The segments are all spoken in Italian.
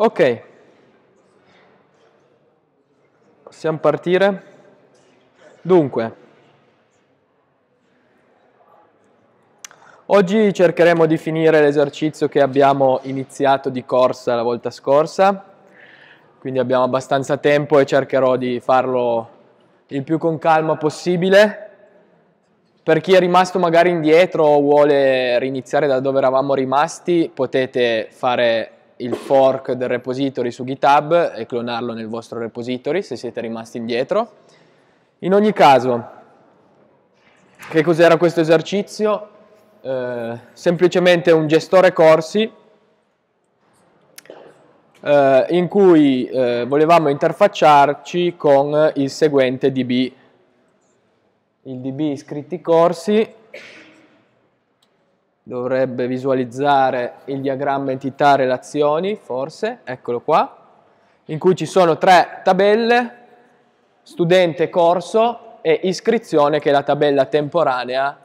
Ok, possiamo partire. Dunque, oggi cercheremo di finire l'esercizio che abbiamo iniziato di corsa la volta scorsa, quindi abbiamo abbastanza tempo e cercherò di farlo il più con calma possibile. Per chi è rimasto magari indietro o vuole riniziare da dove eravamo rimasti, potete fare il fork del repository su GitHub e clonarlo nel vostro repository se siete rimasti indietro. In ogni caso, che cos'era questo esercizio? Eh, semplicemente un gestore corsi eh, in cui eh, volevamo interfacciarci con il seguente DB, il DB iscritti corsi dovrebbe visualizzare il diagramma entità relazioni, forse, eccolo qua, in cui ci sono tre tabelle, studente corso e iscrizione che è la tabella temporanea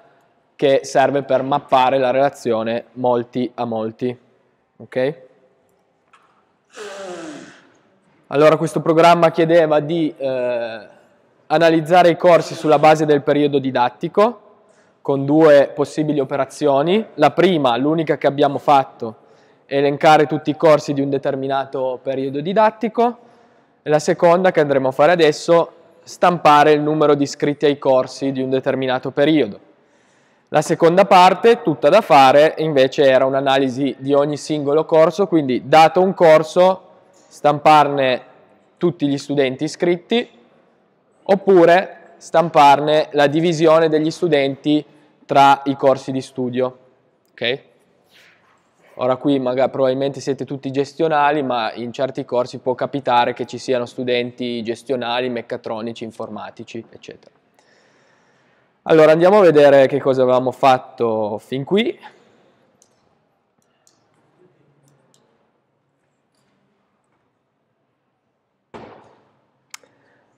che serve per mappare la relazione molti a molti. Ok? Allora questo programma chiedeva di eh, analizzare i corsi sulla base del periodo didattico, con due possibili operazioni. La prima, l'unica che abbiamo fatto, è elencare tutti i corsi di un determinato periodo didattico. La seconda che andremo a fare adesso, stampare il numero di iscritti ai corsi di un determinato periodo. La seconda parte, tutta da fare, invece era un'analisi di ogni singolo corso, quindi dato un corso, stamparne tutti gli studenti iscritti, oppure stamparne la divisione degli studenti tra i corsi di studio. Ok? Ora qui magari, probabilmente siete tutti gestionali, ma in certi corsi può capitare che ci siano studenti gestionali, meccatronici, informatici, eccetera. Allora andiamo a vedere che cosa avevamo fatto fin qui.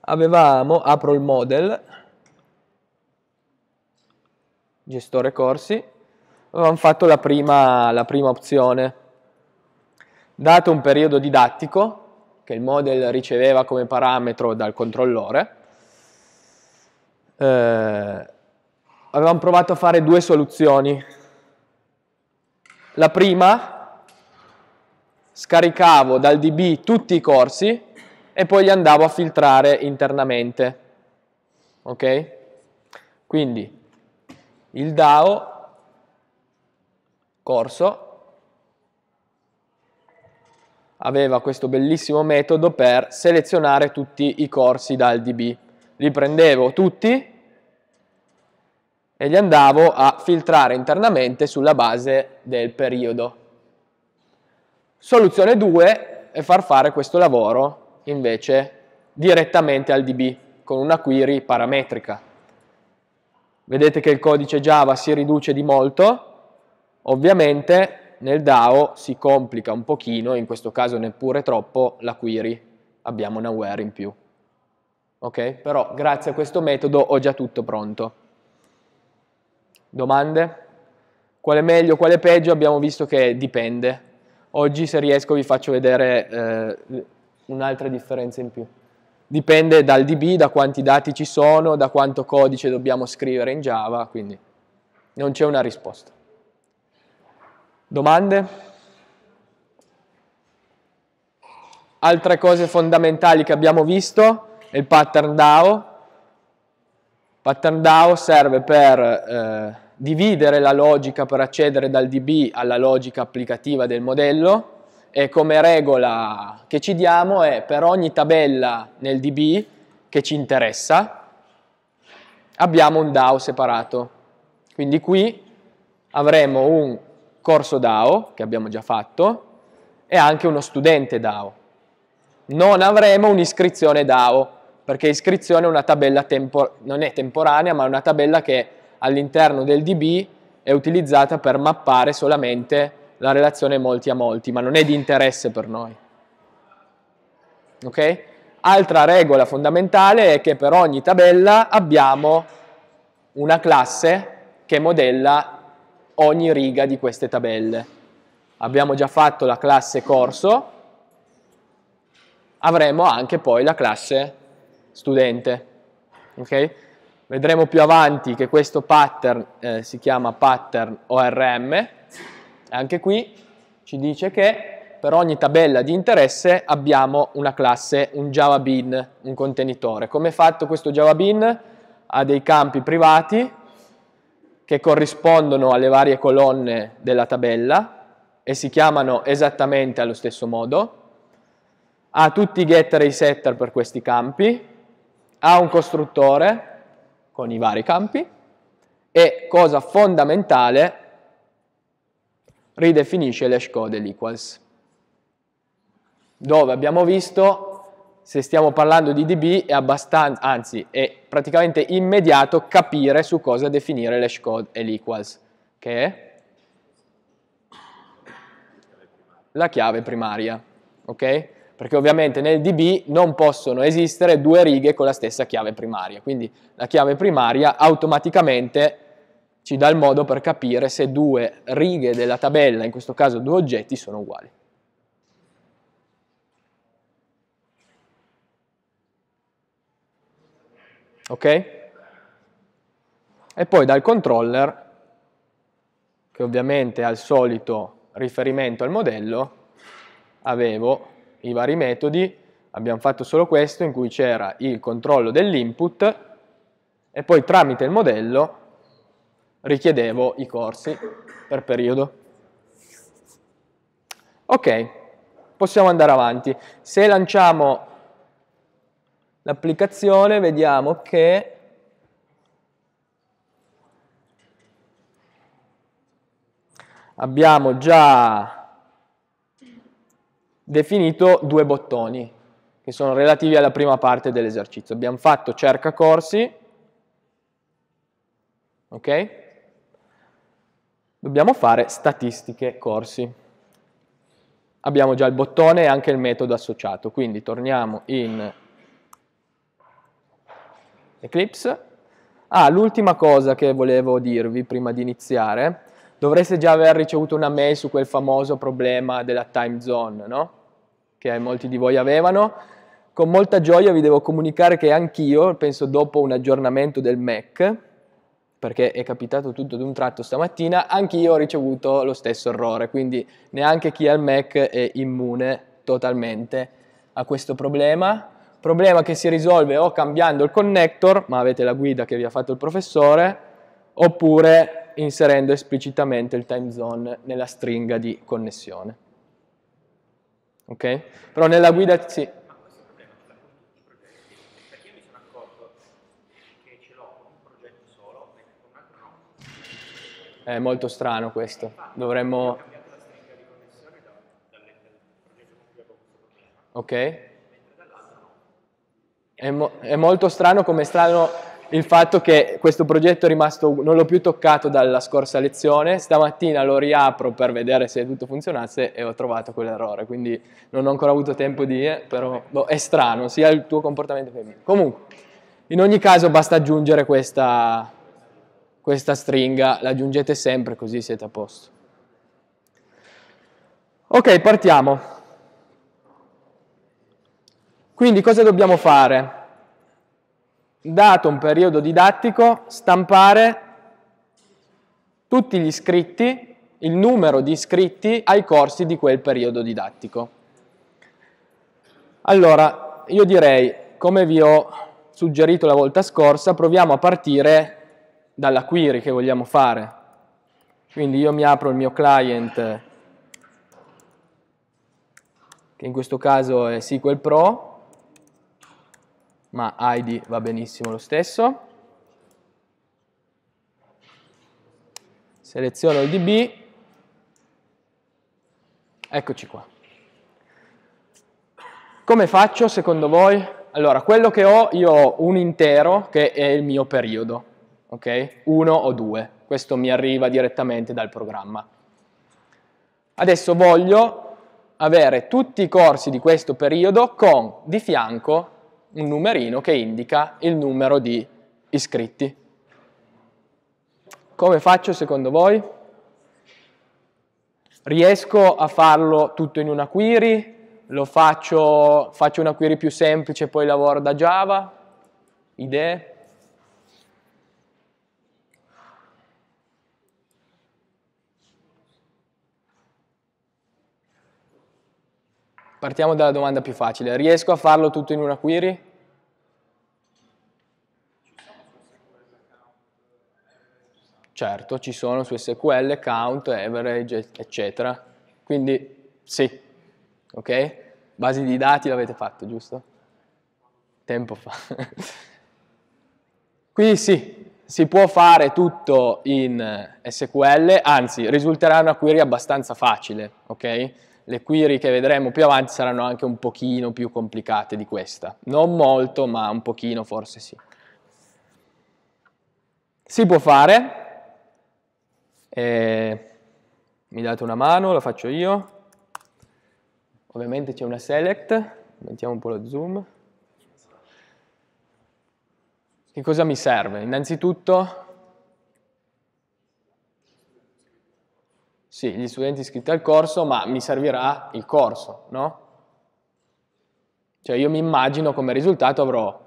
Avevamo, apro il model, gestore corsi, avevamo fatto la prima, la prima opzione. Dato un periodo didattico, che il model riceveva come parametro dal controllore, eh, avevamo provato a fare due soluzioni. La prima, scaricavo dal DB tutti i corsi e poi li andavo a filtrare internamente. Ok? Quindi il DAO corso aveva questo bellissimo metodo per selezionare tutti i corsi dal DB. Li prendevo tutti e li andavo a filtrare internamente sulla base del periodo. Soluzione 2 è far fare questo lavoro invece direttamente al DB con una query parametrica. Vedete che il codice Java si riduce di molto, ovviamente nel DAO si complica un pochino, in questo caso neppure troppo, la query, abbiamo una where in più. Ok? Però grazie a questo metodo ho già tutto pronto. Domande? Quale è meglio, quale è peggio? Abbiamo visto che dipende. Oggi se riesco vi faccio vedere eh, un'altra differenza in più dipende dal DB, da quanti dati ci sono, da quanto codice dobbiamo scrivere in Java, quindi non c'è una risposta. Domande? Altre cose fondamentali che abbiamo visto è il pattern DAO. Pattern DAO serve per eh, dividere la logica per accedere dal DB alla logica applicativa del modello e come regola che ci diamo è per ogni tabella nel DB che ci interessa abbiamo un DAO separato. Quindi qui avremo un corso DAO che abbiamo già fatto e anche uno studente DAO. Non avremo un'iscrizione DAO perché iscrizione è una tabella tempo, non è temporanea ma è una tabella che all'interno del DB è utilizzata per mappare solamente la relazione molti a molti, ma non è di interesse per noi. Ok? Altra regola fondamentale è che per ogni tabella abbiamo una classe che modella ogni riga di queste tabelle. Abbiamo già fatto la classe corso, avremo anche poi la classe studente. Okay? Vedremo più avanti che questo pattern eh, si chiama pattern ORM anche qui ci dice che per ogni tabella di interesse abbiamo una classe, un Java Bean, un contenitore. Come è fatto questo Java Bean? Ha dei campi privati che corrispondono alle varie colonne della tabella e si chiamano esattamente allo stesso modo. Ha tutti i getter e i setter per questi campi, ha un costruttore con i vari campi e, cosa fondamentale, ridefinisce le scope equals, dove abbiamo visto se stiamo parlando di DB è abbastanza, anzi è praticamente immediato capire su cosa definire le code e l'equals, che è la chiave primaria, ok? Perché ovviamente nel DB non possono esistere due righe con la stessa chiave primaria, quindi la chiave primaria automaticamente è ci dà il modo per capire se due righe della tabella, in questo caso due oggetti, sono uguali. Ok? E poi dal controller, che ovviamente ha il solito riferimento al modello, avevo i vari metodi, abbiamo fatto solo questo in cui c'era il controllo dell'input e poi tramite il modello richiedevo i corsi per periodo. Ok, possiamo andare avanti. Se lanciamo l'applicazione vediamo che abbiamo già definito due bottoni che sono relativi alla prima parte dell'esercizio. Abbiamo fatto cerca corsi, ok? dobbiamo fare statistiche corsi. Abbiamo già il bottone e anche il metodo associato, quindi torniamo in Eclipse. Ah, l'ultima cosa che volevo dirvi prima di iniziare, dovreste già aver ricevuto una mail su quel famoso problema della time zone, no? Che molti di voi avevano. Con molta gioia vi devo comunicare che anch'io, penso dopo un aggiornamento del Mac, perché è capitato tutto ad un tratto stamattina, anch'io ho ricevuto lo stesso errore, quindi neanche chi ha il Mac è immune totalmente a questo problema. Problema che si risolve o cambiando il connector, ma avete la guida che vi ha fatto il professore, oppure inserendo esplicitamente il time zone nella stringa di connessione. Ok? Però nella guida sì. È molto strano questo. Dovremmo... Ok? È, mo è molto strano come è strano il fatto che questo progetto è rimasto, non l'ho più toccato dalla scorsa lezione, stamattina lo riapro per vedere se tutto funzionasse e ho trovato quell'errore, quindi non ho ancora avuto tempo di, eh, però boh, è strano sia il tuo comportamento che il mio. Comunque, in ogni caso basta aggiungere questa, questa stringa, la aggiungete sempre così siete a posto. Ok, partiamo. Quindi cosa dobbiamo fare? Dato un periodo didattico, stampare tutti gli iscritti, il numero di iscritti ai corsi di quel periodo didattico. Allora, io direi, come vi ho suggerito la volta scorsa, proviamo a partire dalla query che vogliamo fare. Quindi io mi apro il mio client, che in questo caso è SQL Pro, ma ID va benissimo lo stesso. Seleziono il DB, eccoci qua. Come faccio secondo voi? Allora, quello che ho, io ho un intero che è il mio periodo ok? Uno o due, questo mi arriva direttamente dal programma. Adesso voglio avere tutti i corsi di questo periodo con di fianco un numerino che indica il numero di iscritti. Come faccio secondo voi? Riesco a farlo tutto in una query? Lo faccio, faccio una query più semplice e poi lavoro da Java? Idee? Partiamo dalla domanda più facile. Riesco a farlo tutto in una query? Certo, ci sono su SQL, count, average, eccetera. Quindi sì, ok? Basi di dati l'avete fatto, giusto? Tempo fa. Quindi sì, si può fare tutto in SQL, anzi risulterà una query abbastanza facile, ok? le query che vedremo più avanti saranno anche un pochino più complicate di questa. Non molto, ma un pochino forse sì. Si può fare. Eh, mi date una mano, la faccio io. Ovviamente c'è una select. Mettiamo un po' lo zoom. Che cosa mi serve? Innanzitutto Sì, gli studenti iscritti al corso, ma mi servirà il corso, no? Cioè io mi immagino come risultato avrò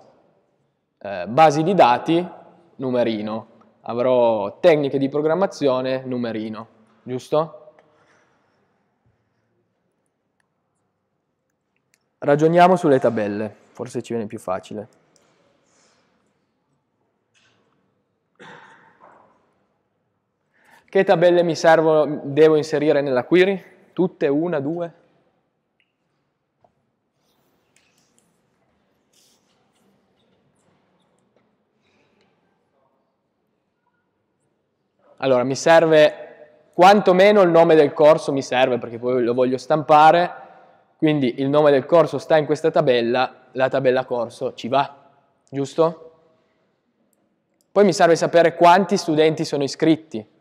eh, basi di dati, numerino, avrò tecniche di programmazione, numerino, giusto? Ragioniamo sulle tabelle, forse ci viene più facile. Che tabelle mi servono, devo inserire nella query? Tutte, una, due? Allora, mi serve quantomeno il nome del corso, mi serve perché poi lo voglio stampare, quindi il nome del corso sta in questa tabella, la tabella corso ci va, giusto? Poi mi serve sapere quanti studenti sono iscritti,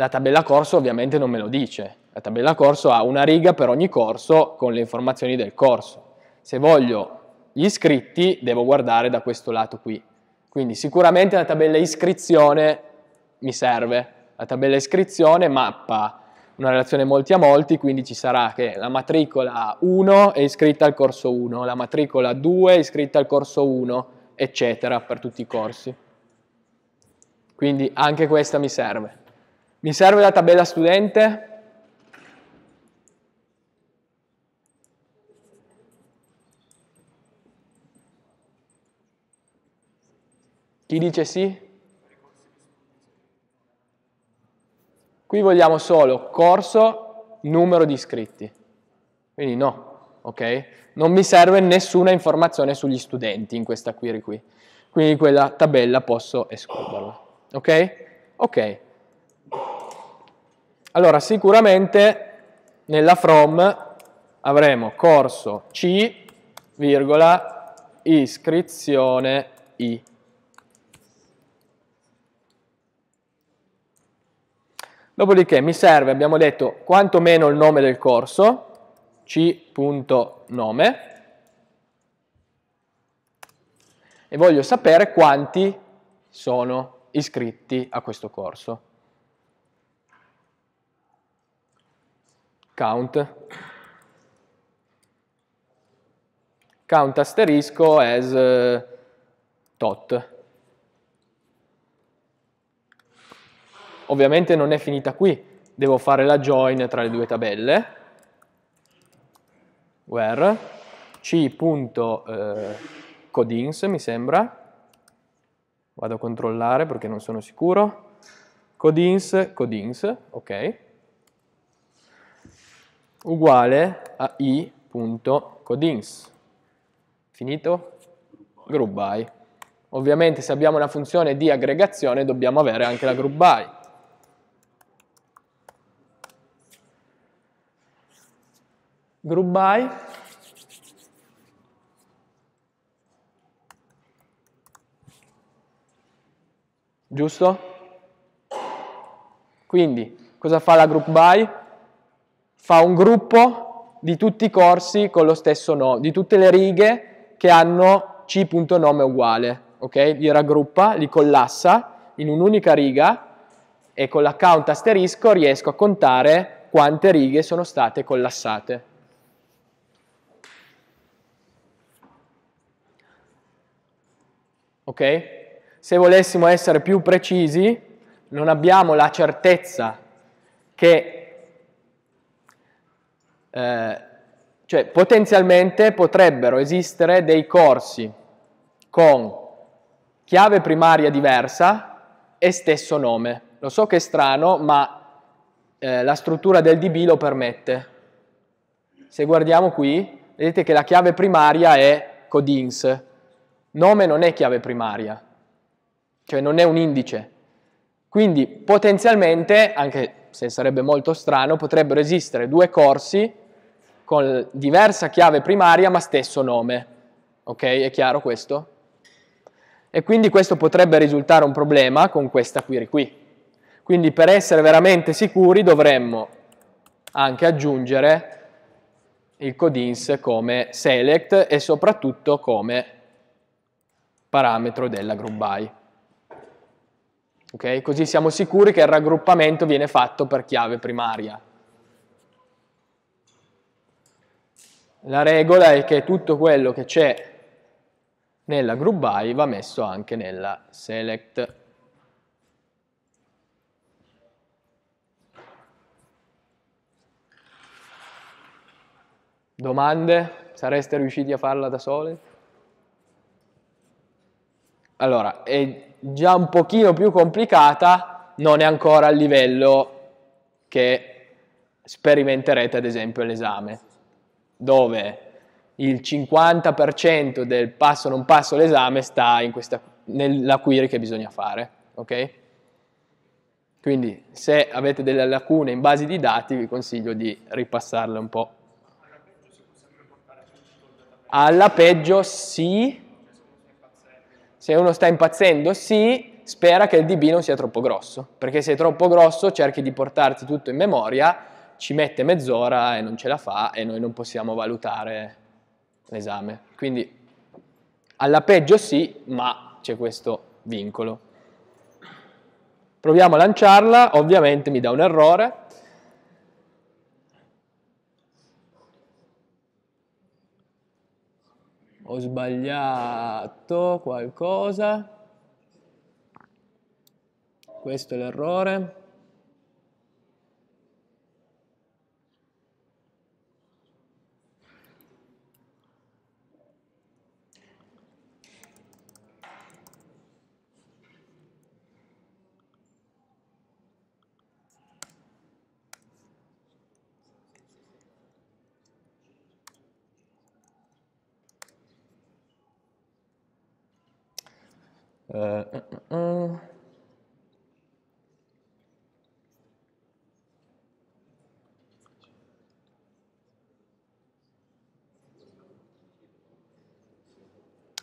la tabella corso ovviamente non me lo dice. La tabella corso ha una riga per ogni corso con le informazioni del corso. Se voglio gli iscritti devo guardare da questo lato qui. Quindi sicuramente la tabella iscrizione mi serve. La tabella iscrizione mappa una relazione molti a molti, quindi ci sarà che la matricola 1 è iscritta al corso 1, la matricola 2 è iscritta al corso 1, eccetera, per tutti i corsi. Quindi anche questa mi serve. Mi serve la tabella studente? Chi dice sì? Qui vogliamo solo corso, numero di iscritti. Quindi no, ok? Non mi serve nessuna informazione sugli studenti in questa query qui. Quindi quella tabella posso escluderla. Ok? Ok. Allora, sicuramente nella from avremo corso C, virgola, iscrizione I. Dopodiché mi serve, abbiamo detto, quantomeno il nome del corso, c.nome, e voglio sapere quanti sono iscritti a questo corso. count count asterisco as eh, tot. Ovviamente non è finita qui, devo fare la join tra le due tabelle, where c.codings eh, mi sembra, vado a controllare perché non sono sicuro, codings, codings, ok, uguale a i.codings. Finito? Group by. Ovviamente se abbiamo una funzione di aggregazione dobbiamo avere anche la group by. Group by giusto? Quindi cosa fa la group by? fa un gruppo di tutti i corsi con lo stesso nome, di tutte le righe che hanno c.nome uguale, ok? Li raggruppa, li collassa in un'unica riga e con l'account asterisco riesco a contare quante righe sono state collassate. Ok? Se volessimo essere più precisi, non abbiamo la certezza che eh, cioè potenzialmente potrebbero esistere dei corsi con chiave primaria diversa e stesso nome. Lo so che è strano, ma eh, la struttura del DB lo permette. Se guardiamo qui, vedete che la chiave primaria è codins. Nome non è chiave primaria, cioè non è un indice. Quindi potenzialmente, anche se sarebbe molto strano, potrebbero esistere due corsi con diversa chiave primaria ma stesso nome. Ok? È chiaro questo? E quindi questo potrebbe risultare un problema con questa query qui. Quindi per essere veramente sicuri dovremmo anche aggiungere il codins come select e soprattutto come parametro della group by. Okay? Così siamo sicuri che il raggruppamento viene fatto per chiave primaria. La regola è che tutto quello che c'è nella group by va messo anche nella select. Domande? Sareste riusciti a farla da soli? Allora, è già un pochino più complicata, non è ancora al livello che sperimenterete ad esempio all'esame, dove il 50% del passo non passo l'esame sta questa, nella query che bisogna fare, ok? Quindi se avete delle lacune in base di dati vi consiglio di ripassarle un po'. Alla peggio sì, se uno sta impazzendo, sì, spera che il DB non sia troppo grosso, perché se è troppo grosso cerchi di portarti tutto in memoria, ci mette mezz'ora e non ce la fa e noi non possiamo valutare l'esame. Quindi alla peggio sì, ma c'è questo vincolo. Proviamo a lanciarla, ovviamente mi dà un errore, ho sbagliato qualcosa, questo è l'errore, Uh, uh, uh.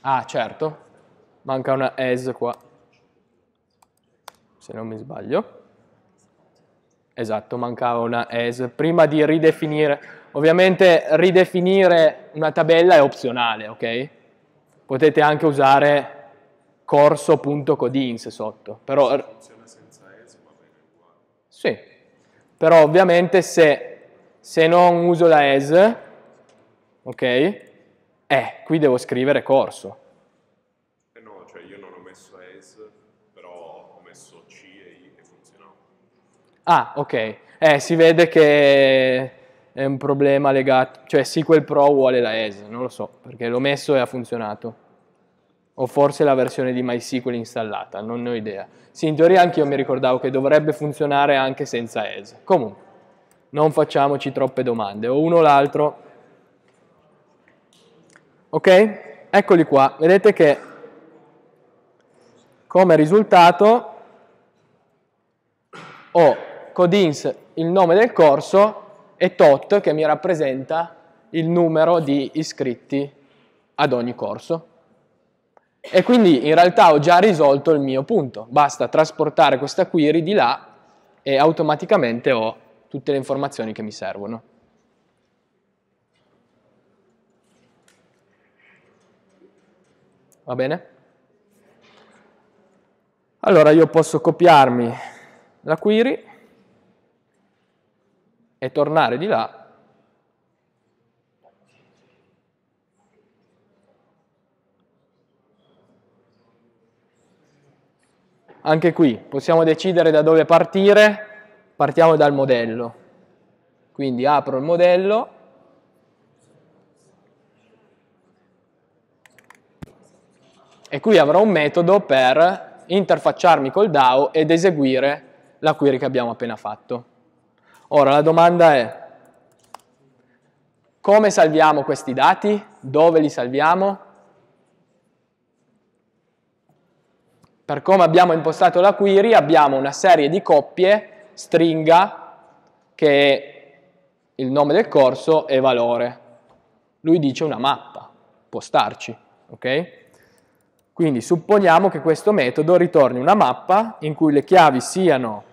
Ah, certo. Manca una as qua. Se non mi sbaglio. Esatto, mancava una as. Prima di ridefinire... Ovviamente ridefinire una tabella è opzionale, ok? Potete anche usare corso.codins sotto. Però, senza va bene sì, però ovviamente se, se non uso la as, ok, eh, qui devo scrivere corso. Eh no, cioè io non ho messo as, però ho messo c e i che funzionava. Ah, ok. Eh, si vede che è un problema legato, cioè SQL Pro vuole la as, non lo so, perché l'ho messo e ha funzionato o forse la versione di MySQL installata, non ne ho idea. Sì, in teoria anche io mi ricordavo che dovrebbe funzionare anche senza ES. Comunque, non facciamoci troppe domande, o uno o l'altro. Ok? Eccoli qua, vedete che come risultato ho codins il nome del corso e tot che mi rappresenta il numero di iscritti ad ogni corso. E quindi in realtà ho già risolto il mio punto. Basta trasportare questa query di là e automaticamente ho tutte le informazioni che mi servono. Va bene? Allora io posso copiarmi la query e tornare di là Anche qui possiamo decidere da dove partire, partiamo dal modello. Quindi apro il modello. E qui avrò un metodo per interfacciarmi col DAO ed eseguire la query che abbiamo appena fatto. Ora la domanda è come salviamo questi dati? Dove li salviamo? Per come abbiamo impostato la query abbiamo una serie di coppie, stringa, che è il nome del corso e valore. Lui dice una mappa, può starci, ok? Quindi supponiamo che questo metodo ritorni una mappa in cui le chiavi siano,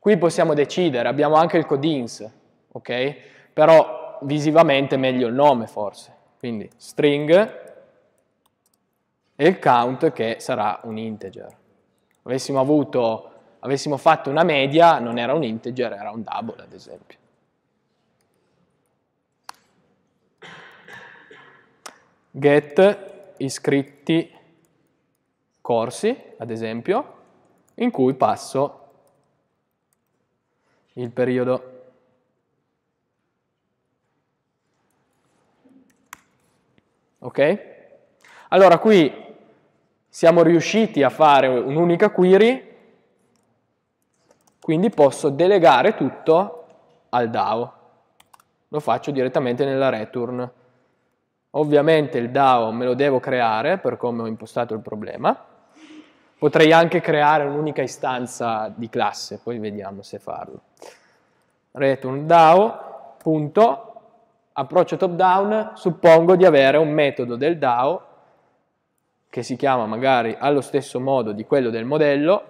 qui possiamo decidere, abbiamo anche il codins, ok? Però visivamente meglio il nome forse, quindi string e il count che sarà un integer. Avessimo, avuto, avessimo fatto una media, non era un integer, era un double ad esempio. Get iscritti corsi, ad esempio, in cui passo il periodo. Ok? Allora qui siamo riusciti a fare un'unica query, quindi posso delegare tutto al DAO. Lo faccio direttamente nella return. Ovviamente il DAO me lo devo creare per come ho impostato il problema. Potrei anche creare un'unica istanza di classe, poi vediamo se farlo. Return DAO, punto, approccio top down, suppongo di avere un metodo del DAO che si chiama magari allo stesso modo di quello del modello,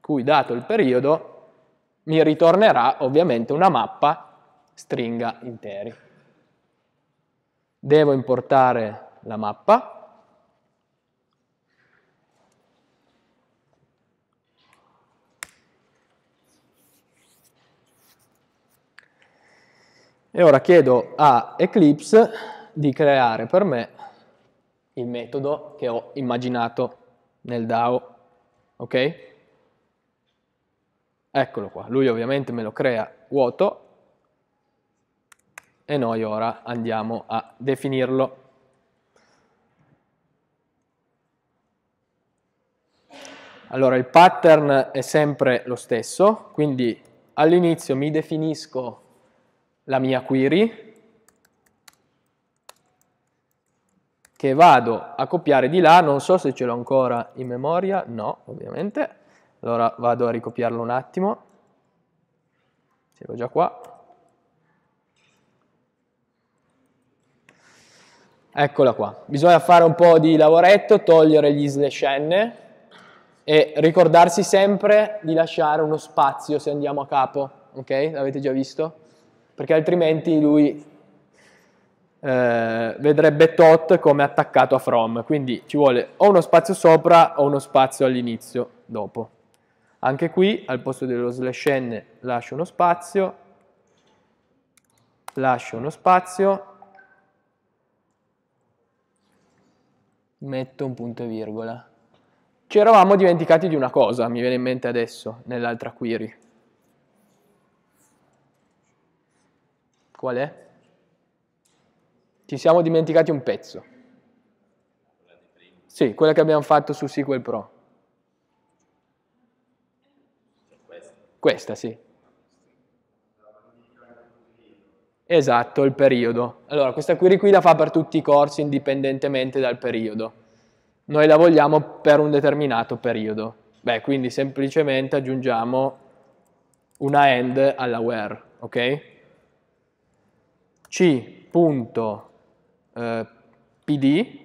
cui dato il periodo mi ritornerà ovviamente una mappa stringa interi. Devo importare la mappa. E ora chiedo a Eclipse di creare per me il metodo che ho immaginato nel DAO, ok? Eccolo qua, lui ovviamente me lo crea vuoto e noi ora andiamo a definirlo. Allora il pattern è sempre lo stesso, quindi all'inizio mi definisco la mia query, che vado a copiare di là, non so se ce l'ho ancora in memoria, no, ovviamente, allora vado a ricopiarlo un attimo, ce l'ho già qua. Eccola qua, bisogna fare un po' di lavoretto, togliere gli slash n e ricordarsi sempre di lasciare uno spazio se andiamo a capo, ok? L'avete già visto? Perché altrimenti lui eh, vedrebbe tot come attaccato a from, quindi ci vuole o uno spazio sopra o uno spazio all'inizio dopo. Anche qui al posto dello slash n lascio uno spazio, lascio uno spazio, metto un punto e virgola. Ci eravamo dimenticati di una cosa, mi viene in mente adesso, nell'altra query. Qual è? Ci siamo dimenticati un pezzo. Sì, quella che abbiamo fatto su SQL Pro. Questa, sì. Esatto, il periodo. Allora, questa query qui la fa per tutti i corsi indipendentemente dal periodo. Noi la vogliamo per un determinato periodo. Beh, quindi semplicemente aggiungiamo una end alla where, ok? C.punto eh, pd,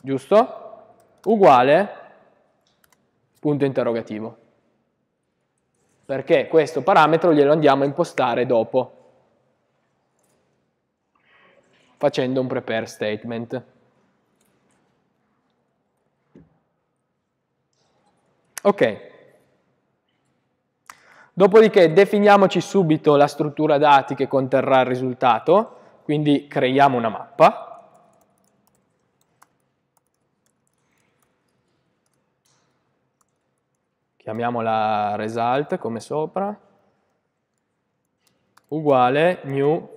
giusto? Uguale punto interrogativo. Perché questo parametro glielo andiamo a impostare dopo, facendo un prepare statement. Ok. Dopodiché definiamoci subito la struttura dati che conterrà il risultato, quindi creiamo una mappa. chiamiamola result come sopra, uguale new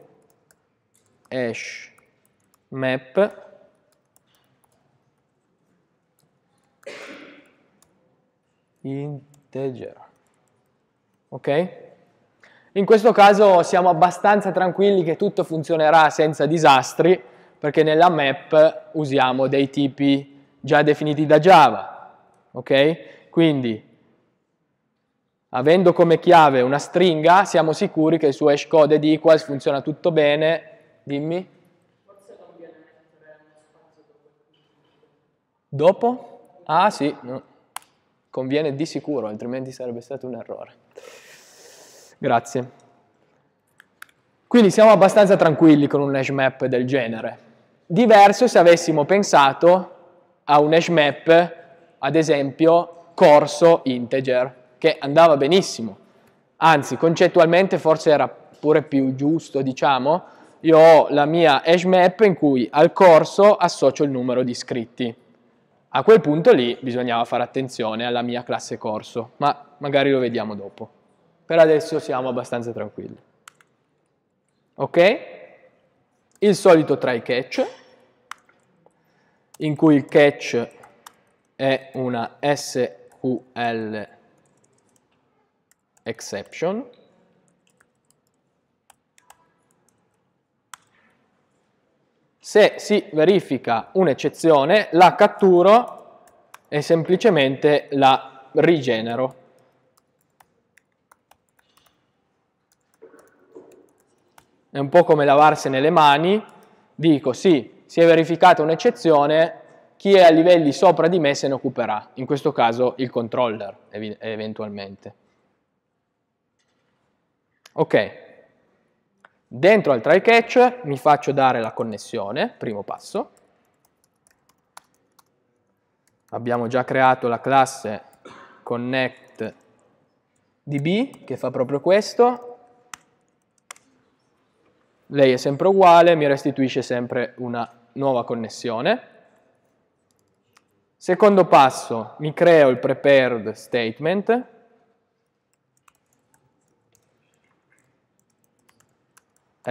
hash map integer. Ok? In questo caso siamo abbastanza tranquilli che tutto funzionerà senza disastri, perché nella map usiamo dei tipi già definiti da Java. Ok? Quindi avendo come chiave una stringa, siamo sicuri che il suo hash code ed equals funziona tutto bene. Dimmi. Dopo? Ah sì, no. conviene di sicuro, altrimenti sarebbe stato un errore. Grazie. Quindi siamo abbastanza tranquilli con un hash map del genere. Diverso se avessimo pensato a un hash map, ad esempio, corso integer che andava benissimo, anzi concettualmente forse era pure più giusto, diciamo, io ho la mia hash map in cui al corso associo il numero di iscritti. A quel punto lì bisognava fare attenzione alla mia classe corso, ma magari lo vediamo dopo. Per adesso siamo abbastanza tranquilli. Ok? Il solito try catch, in cui il catch è una SQL exception se si verifica un'eccezione la catturo e semplicemente la rigenero è un po' come lavarsene le mani dico sì, si è verificata un'eccezione chi è a livelli sopra di me se ne occuperà, in questo caso il controller eventualmente. Ok, dentro al try catch mi faccio dare la connessione, primo passo. Abbiamo già creato la classe connectDB che fa proprio questo. Lei è sempre uguale, mi restituisce sempre una nuova connessione. Secondo passo, mi creo il prepared statement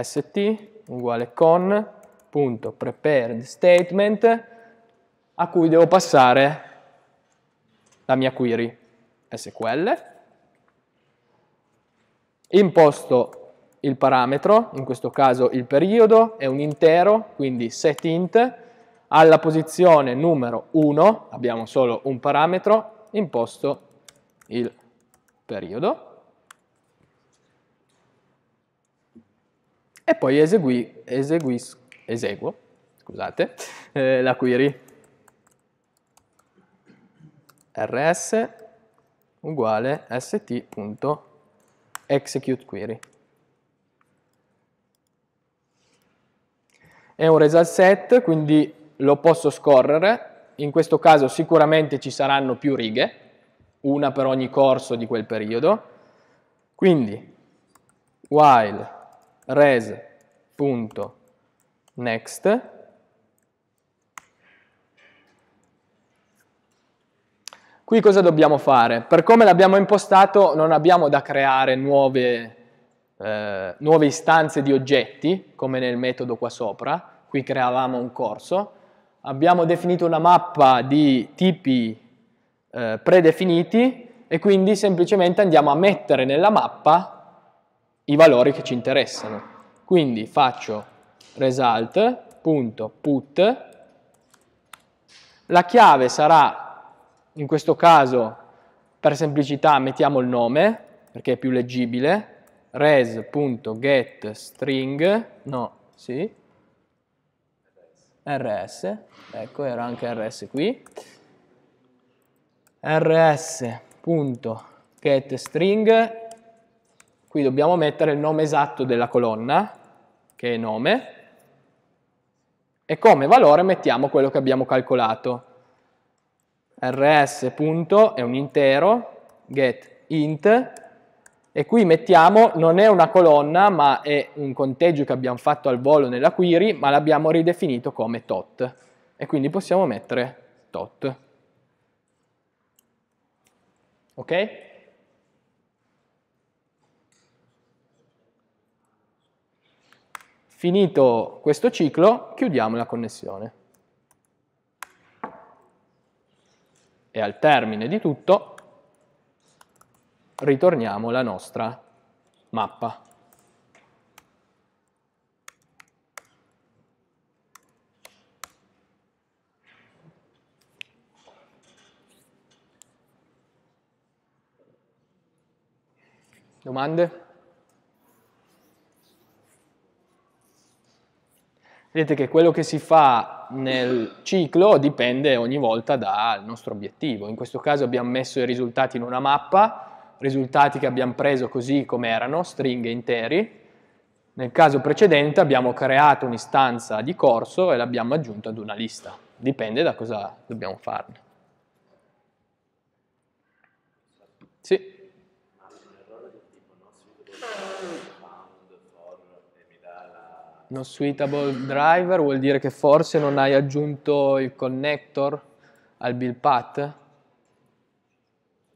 st uguale con.prepared statement a cui devo passare la mia query SQL. Imposto il parametro, in questo caso il periodo, è un intero, quindi setInt, alla posizione numero 1, abbiamo solo un parametro, imposto il periodo. e poi esegui, eseguis, eseguo scusate, eh, la query rs uguale st.executeQuery. È un result set, quindi lo posso scorrere, in questo caso sicuramente ci saranno più righe, una per ogni corso di quel periodo, quindi while res.next Qui cosa dobbiamo fare? Per come l'abbiamo impostato non abbiamo da creare nuove, eh, nuove istanze di oggetti, come nel metodo qua sopra, qui creavamo un corso, abbiamo definito una mappa di tipi eh, predefiniti e quindi semplicemente andiamo a mettere nella mappa i valori che ci interessano. Quindi faccio result.put, la chiave sarà, in questo caso, per semplicità mettiamo il nome, perché è più leggibile, res.getString, no, sì, rs, ecco era anche rs qui, rs.getString qui dobbiamo mettere il nome esatto della colonna, che è nome, e come valore mettiamo quello che abbiamo calcolato. rs. è un intero, get int, e qui mettiamo, non è una colonna, ma è un conteggio che abbiamo fatto al volo nella query, ma l'abbiamo ridefinito come tot. E quindi possiamo mettere tot. Ok? Finito questo ciclo, chiudiamo la connessione. E al termine di tutto ritorniamo la nostra mappa. Domande? Vedete che quello che si fa nel ciclo dipende ogni volta dal nostro obiettivo. In questo caso abbiamo messo i risultati in una mappa, risultati che abbiamo preso così come erano, stringhe interi. Nel caso precedente abbiamo creato un'istanza di corso e l'abbiamo aggiunta ad una lista. Dipende da cosa dobbiamo farne. Sì. errore del tipo, non suitable driver vuol dire che forse non hai aggiunto il connector al bill path?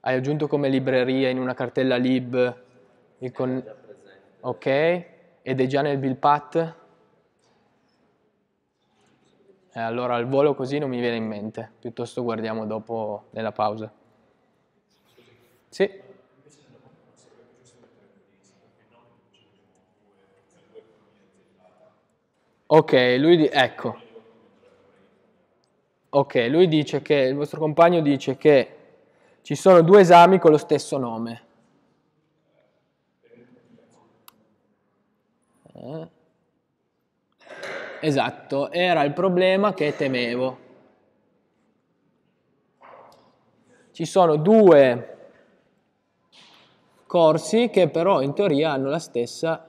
Hai aggiunto come libreria in una cartella lib il con... Ok, ed è già nel bill path? Eh, allora al volo così non mi viene in mente, piuttosto guardiamo dopo nella pausa. Sì. Ok, lui, ecco. okay, lui dice che, il vostro compagno dice che ci sono due esami con lo stesso nome. Eh. Esatto, era il problema che temevo. Ci sono due corsi che però in teoria hanno la stessa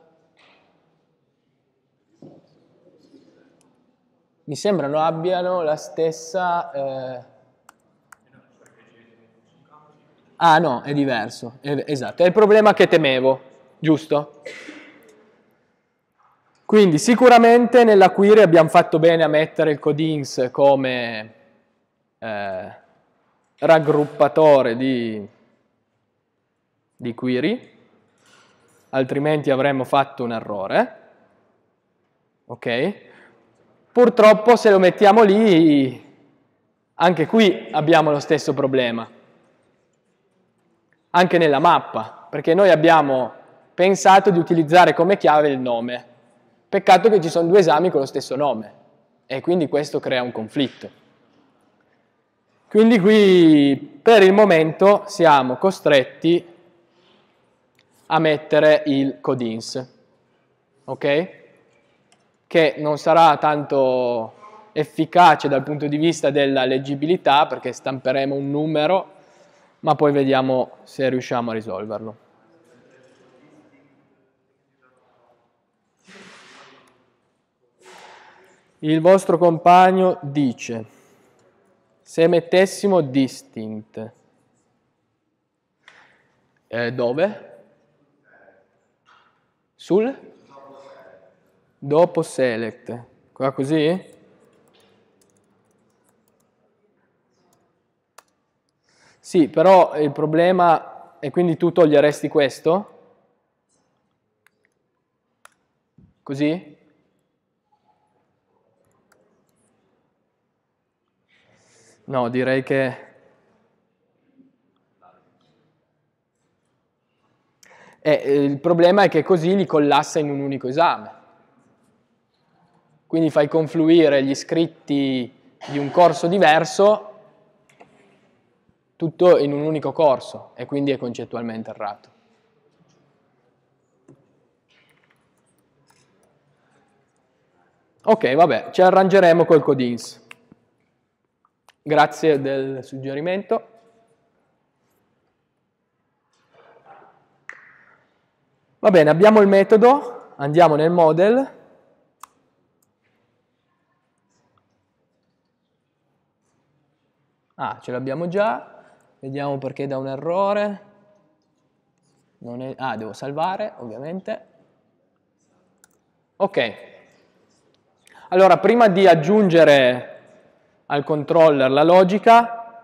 mi sembrano abbiano la stessa... Eh... Ah no, è diverso, è, esatto, è il problema che temevo, giusto? Quindi sicuramente nella query abbiamo fatto bene a mettere il codings come eh, raggruppatore di, di query, altrimenti avremmo fatto un errore, ok? Purtroppo se lo mettiamo lì, anche qui abbiamo lo stesso problema, anche nella mappa, perché noi abbiamo pensato di utilizzare come chiave il nome. Peccato che ci sono due esami con lo stesso nome e quindi questo crea un conflitto. Quindi qui per il momento siamo costretti a mettere il codins. Ok? che non sarà tanto efficace dal punto di vista della leggibilità perché stamperemo un numero, ma poi vediamo se riusciamo a risolverlo. Il vostro compagno dice, se mettessimo distinct, eh, dove? Sul? dopo select, qua così? Sì, però il problema è quindi tu toglieresti questo? Così? No, direi che... Eh, il problema è che così li collassa in un unico esame quindi fai confluire gli iscritti di un corso diverso tutto in un unico corso e quindi è concettualmente errato. Ok, vabbè, ci arrangeremo col codins. Grazie del suggerimento. Va bene, abbiamo il metodo, andiamo nel model Ah, ce l'abbiamo già, vediamo perché da un errore. È... Ah, devo salvare, ovviamente. Ok. Allora, prima di aggiungere al controller la logica,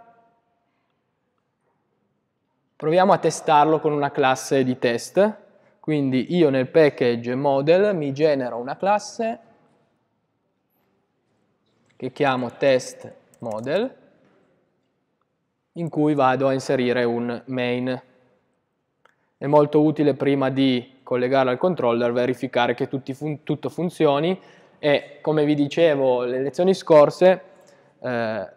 proviamo a testarlo con una classe di test. Quindi io nel package model mi genero una classe che chiamo test model in cui vado a inserire un main. È molto utile prima di collegarlo al controller verificare che fun tutto funzioni e come vi dicevo le lezioni scorse eh,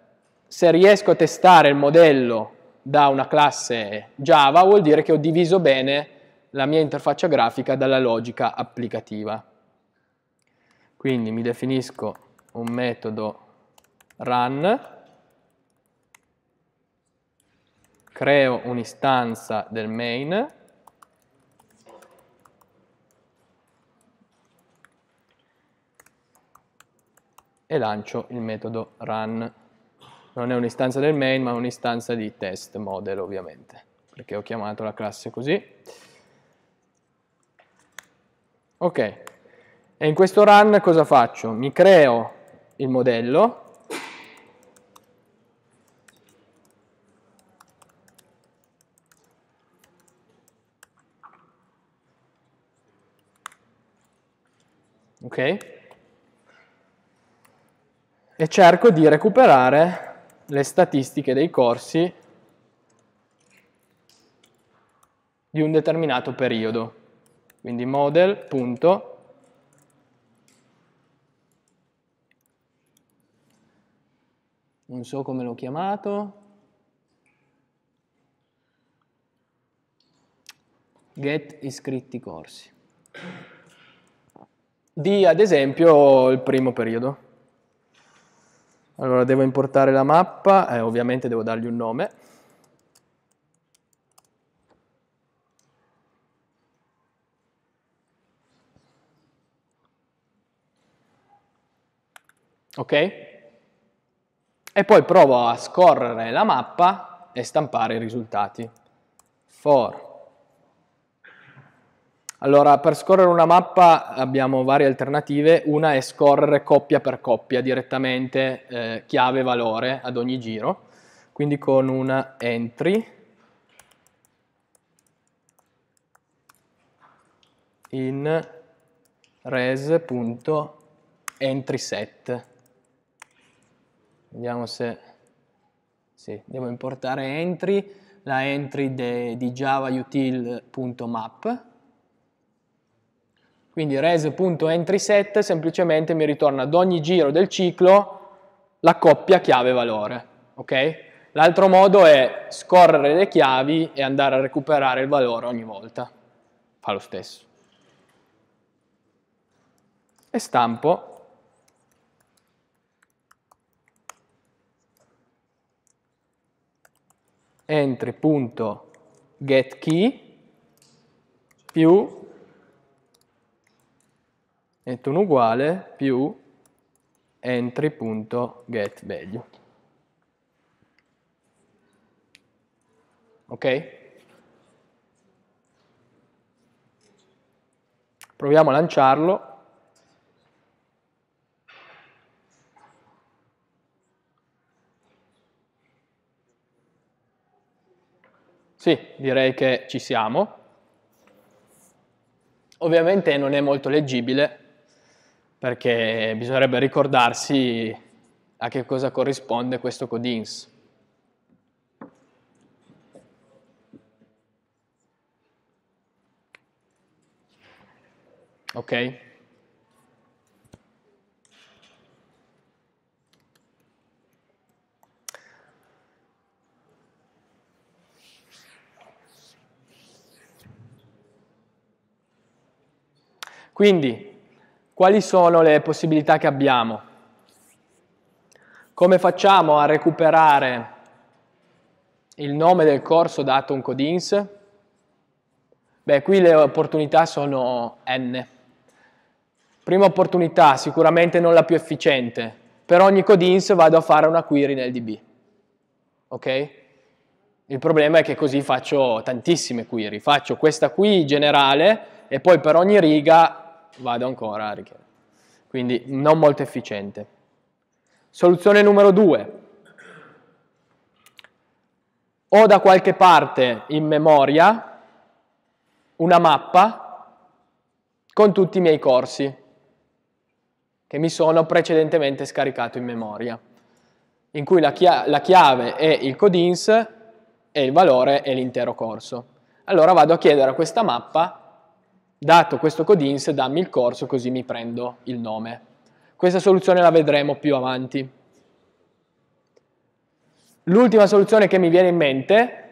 se riesco a testare il modello da una classe Java vuol dire che ho diviso bene la mia interfaccia grafica dalla logica applicativa. Quindi mi definisco un metodo run creo un'istanza del main e lancio il metodo run. Non è un'istanza del main, ma un'istanza di test model, ovviamente, perché ho chiamato la classe così. Ok, e in questo run cosa faccio? Mi creo il modello, ok? E cerco di recuperare le statistiche dei corsi di un determinato periodo. Quindi model. non so come l'ho chiamato, get iscritti corsi di ad esempio il primo periodo. Allora devo importare la mappa, eh, ovviamente devo dargli un nome. Ok? E poi provo a scorrere la mappa e stampare i risultati. For allora, per scorrere una mappa abbiamo varie alternative, una è scorrere coppia per coppia direttamente eh, chiave valore ad ogni giro, quindi con una entry in res.entryset. Vediamo se... Sì, devo importare entry, la entry de, di javautil.map quindi res.entrySet semplicemente mi ritorna ad ogni giro del ciclo la coppia chiave-valore. Okay? L'altro modo è scorrere le chiavi e andare a recuperare il valore ogni volta. Fa lo stesso. E stampo. entry.getKey più metto un uguale più entry.getValue. Ok? Proviamo a lanciarlo. Sì, direi che ci siamo. Ovviamente non è molto leggibile, perché bisognerebbe ricordarsi a che cosa corrisponde questo codins. Ok? Quindi quali sono le possibilità che abbiamo? Come facciamo a recuperare il nome del corso dato un Codins? Beh, qui le opportunità sono n. Prima opportunità, sicuramente non la più efficiente. Per ogni codins vado a fare una query nel DB. Ok? Il problema è che così faccio tantissime query. Faccio questa qui generale e poi per ogni riga vado ancora a richiedere. Quindi non molto efficiente. Soluzione numero due. Ho da qualche parte in memoria una mappa con tutti i miei corsi che mi sono precedentemente scaricato in memoria, in cui la, chiave è il codins e il valore è l'intero corso. Allora vado a chiedere a questa mappa dato questo codins dammi il corso così mi prendo il nome. Questa soluzione la vedremo più avanti. L'ultima soluzione che mi viene in mente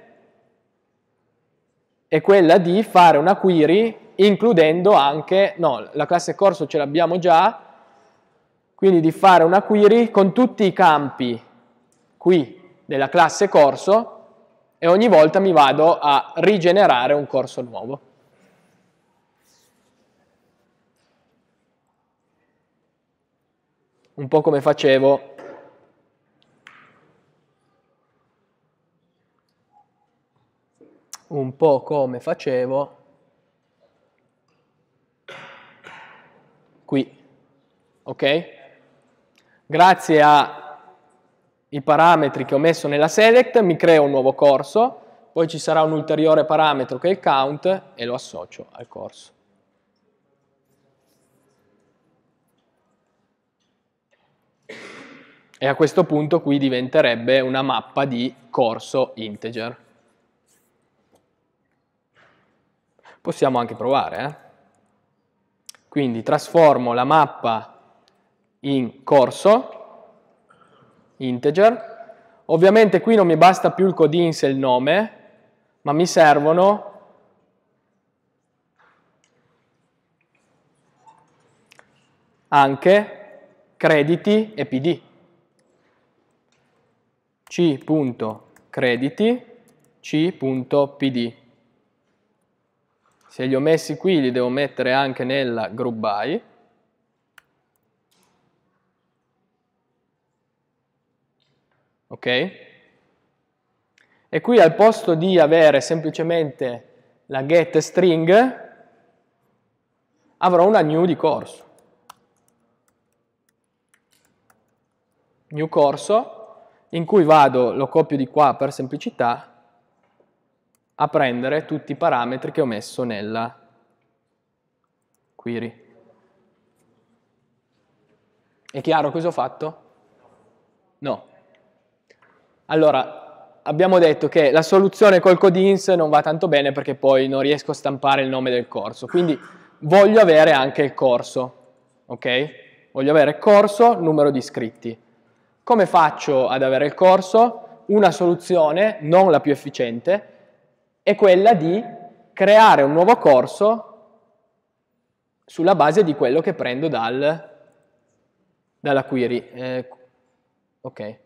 è quella di fare una query includendo anche, no, la classe corso ce l'abbiamo già, quindi di fare una query con tutti i campi qui della classe corso e ogni volta mi vado a rigenerare un corso nuovo. un po' come facevo un po' come facevo qui, ok? Grazie ai parametri che ho messo nella select mi creo un nuovo corso, poi ci sarà un ulteriore parametro che è il count e lo associo al corso. e a questo punto qui diventerebbe una mappa di corso integer. Possiamo anche provare. Eh? Quindi trasformo la mappa in corso integer. Ovviamente qui non mi basta più il codinse e il nome, ma mi servono anche crediti e PD c.crediti, c.pd. Se li ho messi qui li devo mettere anche nella group by. Ok? E qui al posto di avere semplicemente la get string avrò una new di corso. New corso in cui vado, lo copio di qua per semplicità, a prendere tutti i parametri che ho messo nella query. È chiaro cosa ho fatto? No. Allora, abbiamo detto che la soluzione col codins non va tanto bene perché poi non riesco a stampare il nome del corso, quindi voglio avere anche il corso, ok? Voglio avere corso, numero di iscritti. Come faccio ad avere il corso? Una soluzione, non la più efficiente, è quella di creare un nuovo corso sulla base di quello che prendo dal, dalla query. Eh, ok.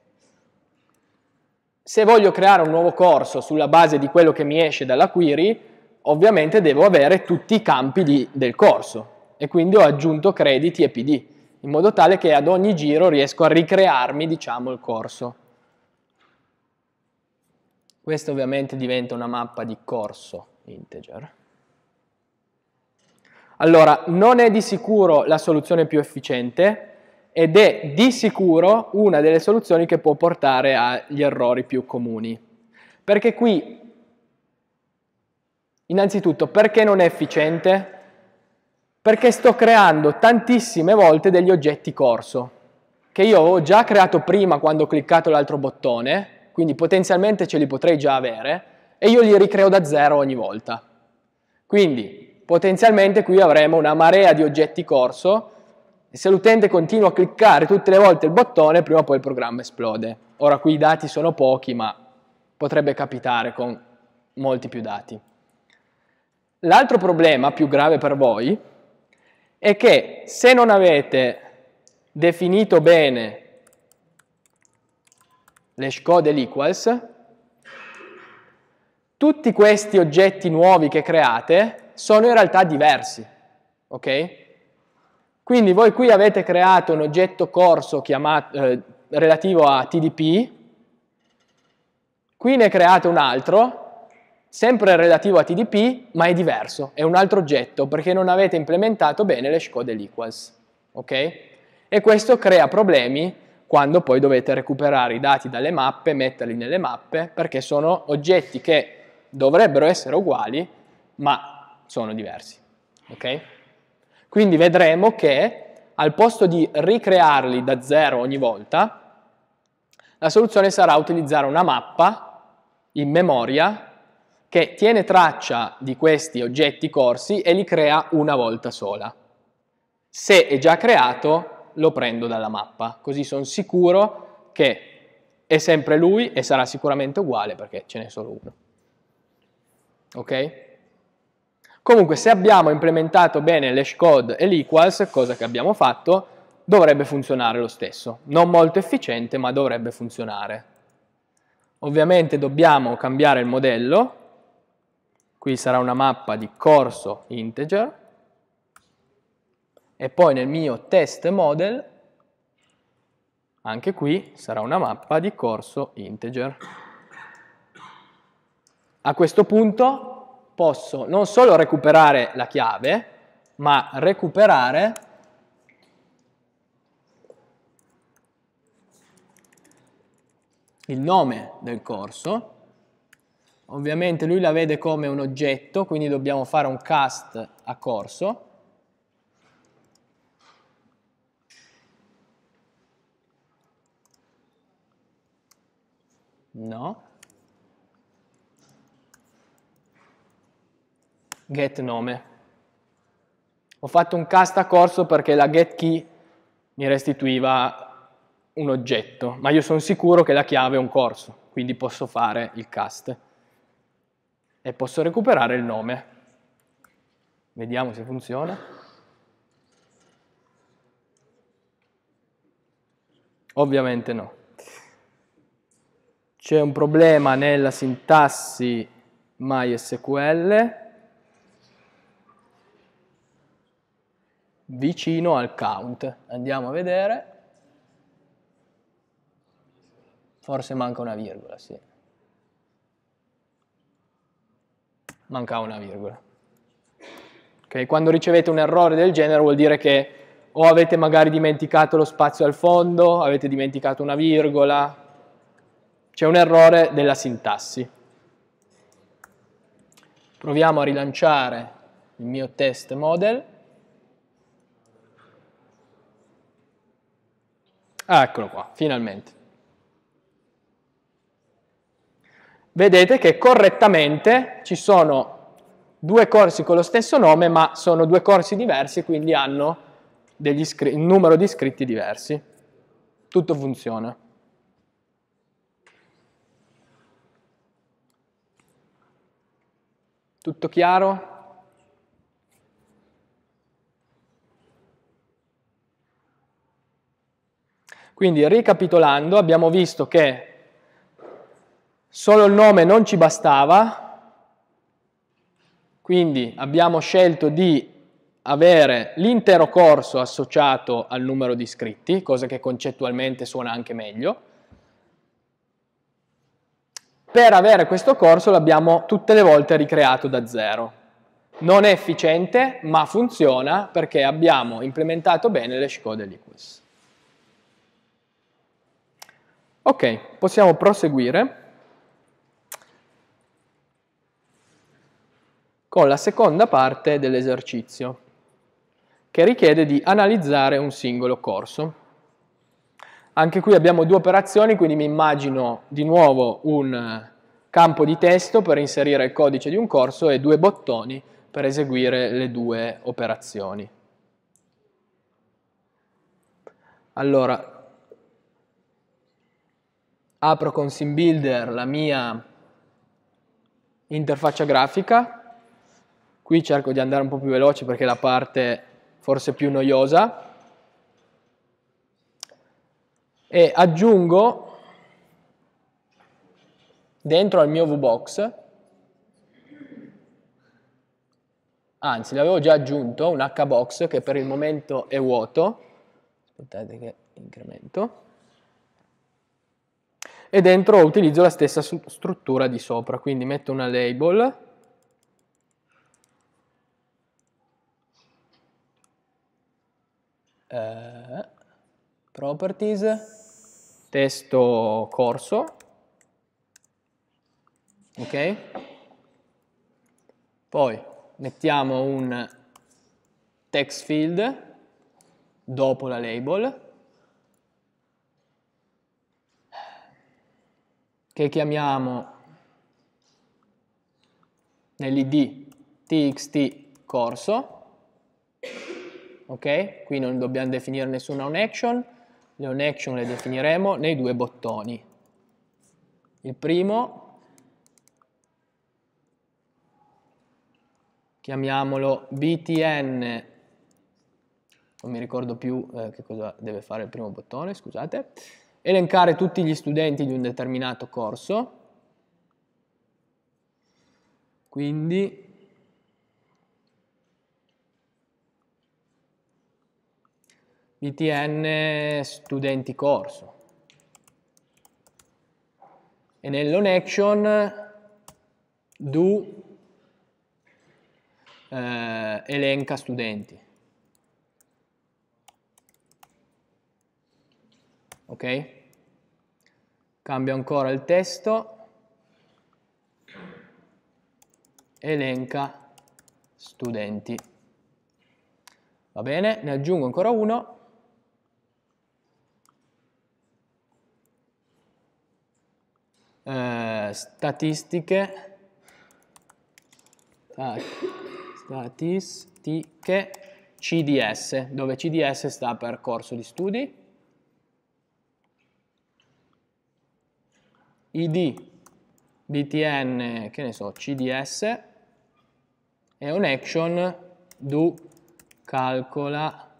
Se voglio creare un nuovo corso sulla base di quello che mi esce dalla query, ovviamente devo avere tutti i campi di, del corso e quindi ho aggiunto crediti e PD in modo tale che ad ogni giro riesco a ricrearmi diciamo, il corso. questo ovviamente diventa una mappa di corso integer. Allora, non è di sicuro la soluzione più efficiente ed è di sicuro una delle soluzioni che può portare agli errori più comuni. Perché qui, innanzitutto, perché non è efficiente? perché sto creando tantissime volte degli oggetti corso che io ho già creato prima quando ho cliccato l'altro bottone, quindi potenzialmente ce li potrei già avere, e io li ricreo da zero ogni volta. Quindi potenzialmente qui avremo una marea di oggetti corso e se l'utente continua a cliccare tutte le volte il bottone, prima o poi il programma esplode. Ora qui i dati sono pochi, ma potrebbe capitare con molti più dati. L'altro problema più grave per voi è che se non avete definito bene le scode equals, tutti questi oggetti nuovi che create sono in realtà diversi, ok? Quindi voi qui avete creato un oggetto corso chiamato, eh, relativo a TDP, qui ne create un altro sempre relativo a TDP, ma è diverso, è un altro oggetto, perché non avete implementato bene le scode equals. Ok? E questo crea problemi quando poi dovete recuperare i dati dalle mappe, metterli nelle mappe, perché sono oggetti che dovrebbero essere uguali, ma sono diversi. Ok? Quindi vedremo che al posto di ricrearli da zero ogni volta, la soluzione sarà utilizzare una mappa in memoria che tiene traccia di questi oggetti corsi e li crea una volta sola. Se è già creato, lo prendo dalla mappa, così sono sicuro che è sempre lui e sarà sicuramente uguale perché ce n'è solo uno. Ok? Comunque se abbiamo implementato bene l'hashcode e l'equals, cosa che abbiamo fatto, dovrebbe funzionare lo stesso. Non molto efficiente, ma dovrebbe funzionare. Ovviamente dobbiamo cambiare il modello qui sarà una mappa di corso integer e poi nel mio test model anche qui sarà una mappa di corso integer. A questo punto posso non solo recuperare la chiave, ma recuperare il nome del corso Ovviamente lui la vede come un oggetto, quindi dobbiamo fare un cast a corso. No. Get nome. Ho fatto un cast a corso perché la get key mi restituiva un oggetto, ma io sono sicuro che la chiave è un corso, quindi posso fare il cast e posso recuperare il nome. Vediamo se funziona. Ovviamente no. C'è un problema nella sintassi MySQL vicino al count. Andiamo a vedere. Forse manca una virgola, sì. mancava una virgola. Okay? Quando ricevete un errore del genere vuol dire che o avete magari dimenticato lo spazio al fondo, avete dimenticato una virgola, c'è un errore della sintassi. Proviamo a rilanciare il mio test model. Ah, eccolo qua, finalmente. vedete che correttamente ci sono due corsi con lo stesso nome, ma sono due corsi diversi, quindi hanno un numero di iscritti diversi. Tutto funziona. Tutto chiaro? Quindi ricapitolando abbiamo visto che Solo il nome non ci bastava, quindi abbiamo scelto di avere l'intero corso associato al numero di iscritti, cosa che concettualmente suona anche meglio. Per avere questo corso l'abbiamo tutte le volte ricreato da zero. Non è efficiente, ma funziona perché abbiamo implementato bene le code liquid. Ok, possiamo proseguire. con la seconda parte dell'esercizio, che richiede di analizzare un singolo corso. Anche qui abbiamo due operazioni, quindi mi immagino di nuovo un campo di testo per inserire il codice di un corso e due bottoni per eseguire le due operazioni. Allora, apro con SimBuilder la mia interfaccia grafica, Qui cerco di andare un po' più veloce perché è la parte forse più noiosa. E aggiungo dentro al mio VBox, anzi l'avevo già aggiunto, un HBox che per il momento è vuoto, aspettate che incremento, e dentro utilizzo la stessa struttura di sopra, quindi metto una label Eh, properties, testo corso, ok? Poi mettiamo un text field dopo la label che chiamiamo nell'id txt corso ok? Qui non dobbiamo definire nessuna on action, le on action le definiremo nei due bottoni. Il primo, chiamiamolo btn, non mi ricordo più eh, che cosa deve fare il primo bottone, scusate, elencare tutti gli studenti di un determinato corso, quindi btn studenti corso e nell'on action do eh, elenca studenti ok cambio ancora il testo elenca studenti va bene ne aggiungo ancora uno eh, statistiche, ah, statistiche CDS, dove CDS sta per corso di studi, ID, BTN, che ne so, CDS, e un action do calcola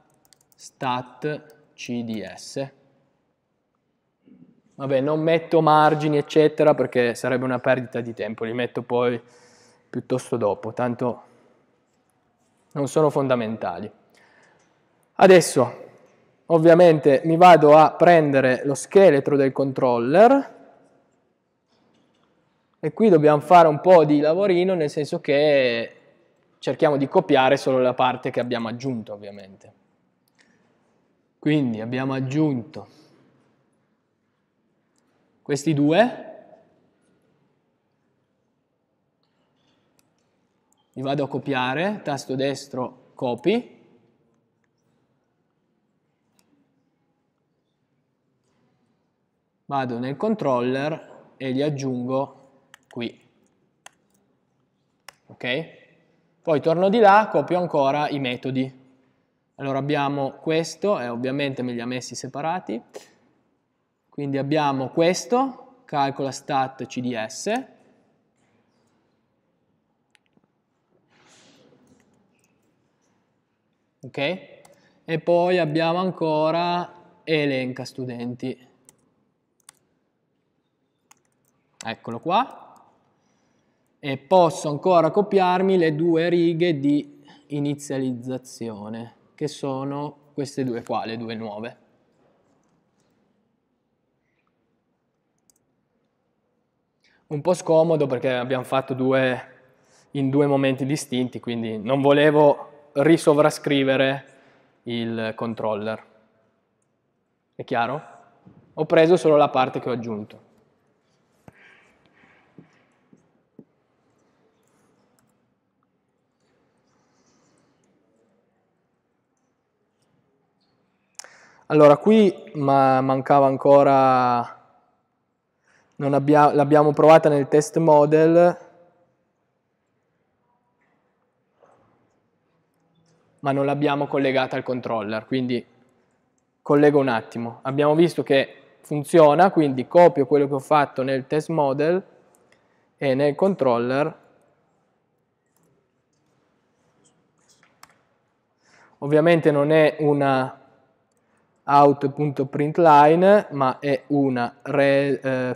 stat CDS. Vabbè, non metto margini, eccetera, perché sarebbe una perdita di tempo, li metto poi piuttosto dopo, tanto non sono fondamentali. Adesso, ovviamente, mi vado a prendere lo scheletro del controller e qui dobbiamo fare un po' di lavorino, nel senso che cerchiamo di copiare solo la parte che abbiamo aggiunto, ovviamente. Quindi abbiamo aggiunto questi due li vado a copiare, tasto destro copy, vado nel controller e li aggiungo qui. Ok? Poi torno di là, copio ancora i metodi. Allora abbiamo questo, e ovviamente me li ha messi separati, quindi abbiamo questo, calcola stat cds, ok? E poi abbiamo ancora elenca studenti. Eccolo qua. E posso ancora copiarmi le due righe di inizializzazione, che sono queste due qua, le due nuove. un po' scomodo perché abbiamo fatto due, in due momenti distinti, quindi non volevo risovrascrivere il controller. È chiaro? Ho preso solo la parte che ho aggiunto. Allora, qui ma mancava ancora abbia, l'abbiamo provata nel test model, ma non l'abbiamo collegata al controller, quindi collego un attimo. Abbiamo visto che funziona, quindi copio quello che ho fatto nel test model e nel controller ovviamente non è una out.println ma è una re, eh,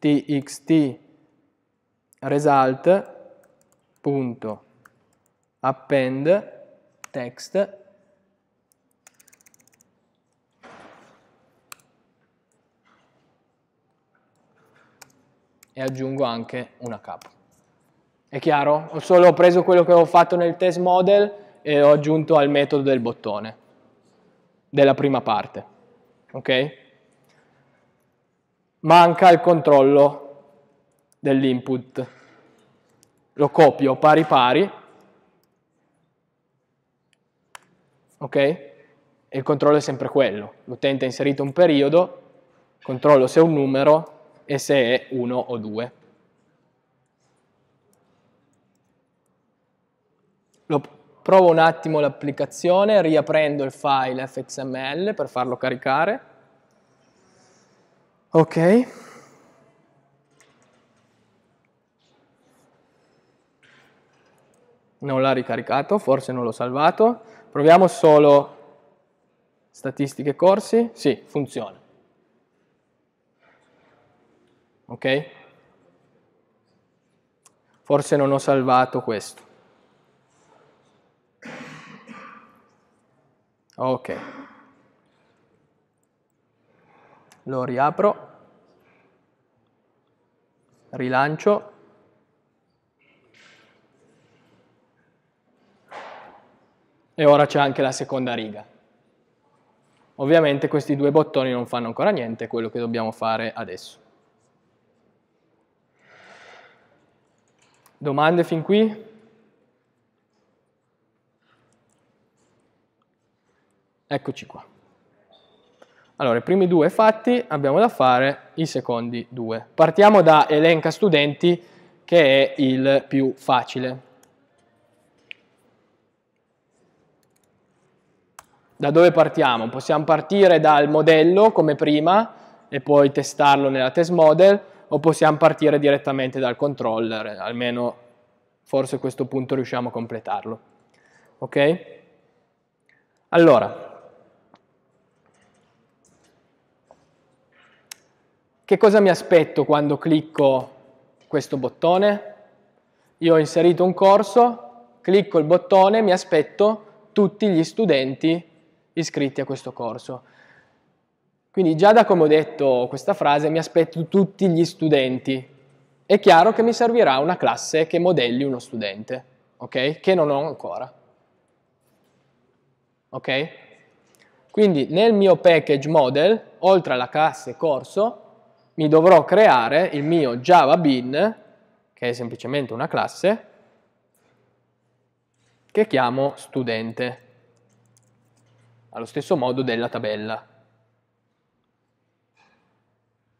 txt result append text e aggiungo anche una capo. È chiaro? Ho solo preso quello che avevo fatto nel test model e ho aggiunto al metodo del bottone della prima parte. Ok? manca il controllo dell'input. Lo copio pari pari, ok? E il controllo è sempre quello. L'utente ha inserito un periodo, controllo se è un numero e se è 1 o 2. Lo provo un attimo l'applicazione, riaprendo il file fxml per farlo caricare. Ok? Non l'ha ricaricato, forse non l'ho salvato. Proviamo solo statistiche corsi. Sì, funziona. Ok? Forse non ho salvato questo. Ok lo riapro, rilancio, e ora c'è anche la seconda riga. Ovviamente questi due bottoni non fanno ancora niente, è quello che dobbiamo fare adesso. Domande fin qui? Eccoci qua. Allora, i primi due fatti, abbiamo da fare i secondi due. Partiamo da elenca studenti, che è il più facile. Da dove partiamo? Possiamo partire dal modello, come prima, e poi testarlo nella test model, o possiamo partire direttamente dal controller, almeno forse a questo punto riusciamo a completarlo. Ok? Allora, Che cosa mi aspetto quando clicco questo bottone? Io ho inserito un corso, clicco il bottone, e mi aspetto tutti gli studenti iscritti a questo corso. Quindi già da come ho detto questa frase mi aspetto tutti gli studenti. È chiaro che mi servirà una classe che modelli uno studente, ok? Che non ho ancora. Ok? Quindi nel mio package model, oltre alla classe corso, mi dovrò creare il mio Java bin, che è semplicemente una classe, che chiamo studente, allo stesso modo della tabella.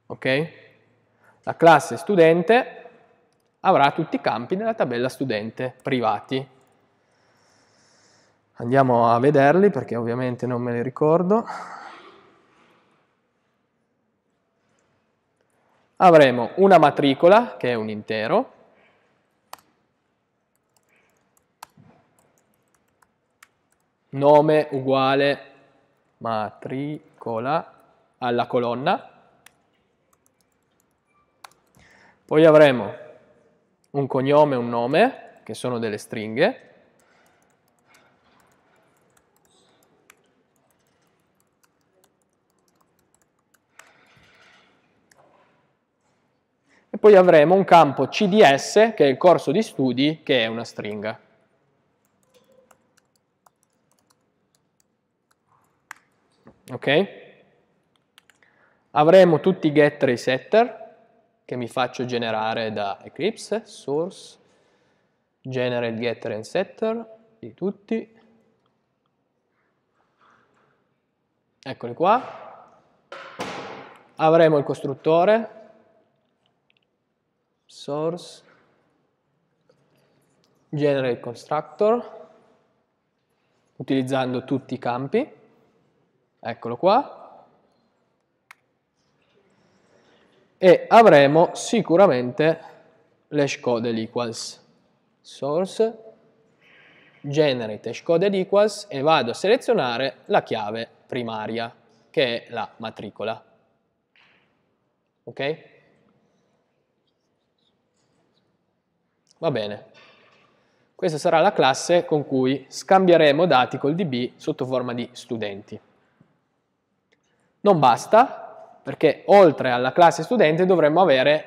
Ok? La classe studente avrà tutti i campi della tabella studente privati. Andiamo a vederli perché ovviamente non me li ricordo. avremo una matricola che è un intero, nome uguale matricola alla colonna, poi avremo un cognome e un nome, che sono delle stringhe, poi avremo un campo CDS, che è il corso di studi, che è una stringa. Ok? Avremo tutti i getter e i setter che mi faccio generare da Eclipse, source, generate getter and setter di tutti. Eccoli qua. Avremo il costruttore source generate constructor utilizzando tutti i campi eccolo qua e avremo sicuramente l'hash equals source generate hash equals e vado a selezionare la chiave primaria che è la matricola ok? Va bene. Questa sarà la classe con cui scambieremo dati col DB sotto forma di studenti. Non basta, perché oltre alla classe studente dovremmo avere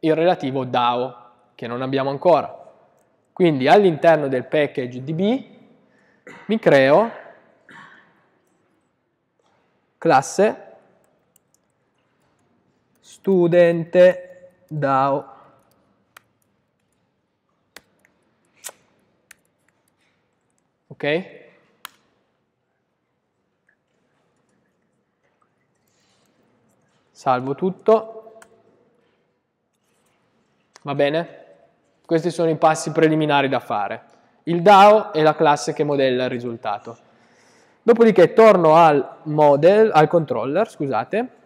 il relativo DAO, che non abbiamo ancora. Quindi all'interno del package DB mi creo classe studente DAO. Ok? Salvo tutto. Va bene? Questi sono i passi preliminari da fare. Il DAO è la classe che modella il risultato. Dopodiché torno al model, al controller, scusate,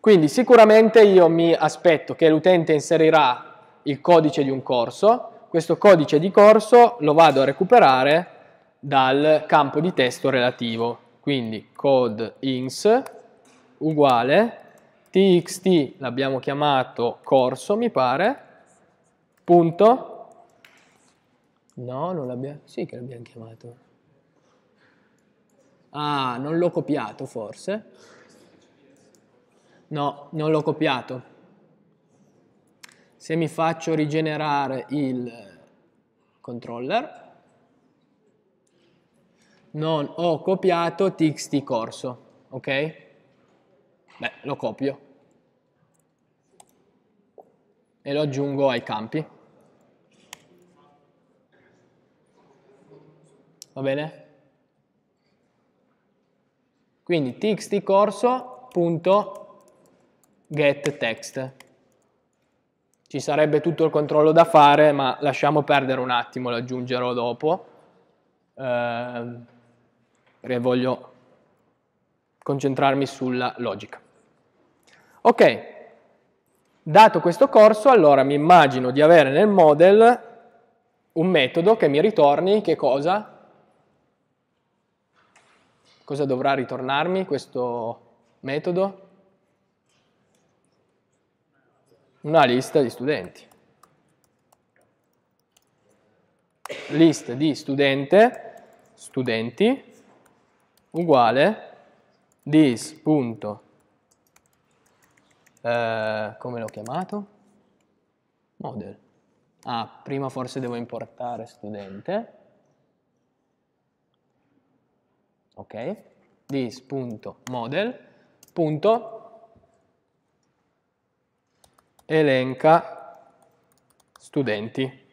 Quindi sicuramente io mi aspetto che l'utente inserirà il codice di un corso, questo codice di corso lo vado a recuperare dal campo di testo relativo, quindi code ins uguale txt l'abbiamo chiamato corso mi pare, punto, no non l'abbiamo, sì che l'abbiamo chiamato, ah non l'ho copiato forse, no non l'ho copiato, se mi faccio rigenerare il controller, non ho copiato txt corso, ok? Beh, lo copio e lo aggiungo ai campi. Va bene? Quindi txt corso.getText ci sarebbe tutto il controllo da fare, ma lasciamo perdere un attimo, lo aggiungerò dopo, eh, perché voglio concentrarmi sulla logica. Ok, dato questo corso, allora mi immagino di avere nel model un metodo che mi ritorni che cosa? Cosa dovrà ritornarmi questo metodo? una lista di studenti. List di studente, studenti, uguale this. Punto, eh, come l'ho chiamato? Model. Ah, prima forse devo importare studente. Ok. This.model. Punto, elenca studenti.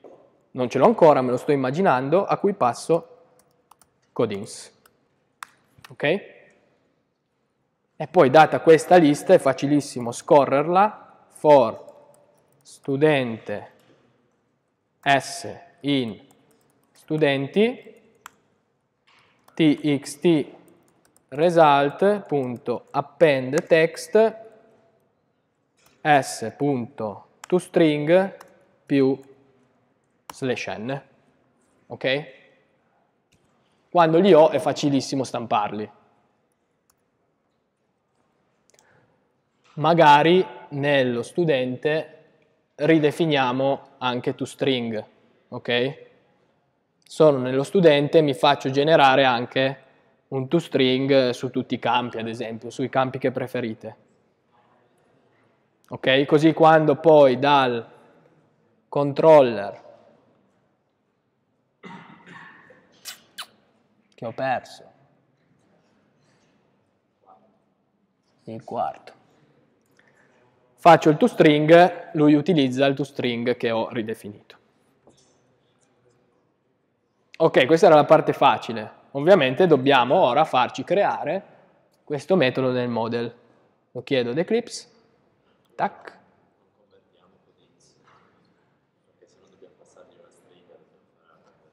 Non ce l'ho ancora, me lo sto immaginando, a cui passo codings. Ok? E poi data questa lista è facilissimo scorrerla for studente s in studenti txt result.append text s.toString più slash n, ok? Quando li ho è facilissimo stamparli. Magari nello studente ridefiniamo anche toString, ok? Sono nello studente mi faccio generare anche un toString su tutti i campi, ad esempio, sui campi che preferite. Okay? Così quando poi dal controller che ho perso il quarto faccio il toString, lui utilizza il toString che ho ridefinito. Ok, questa era la parte facile. Ovviamente dobbiamo ora farci creare questo metodo nel model. Lo chiedo ad Eclipse. Tac.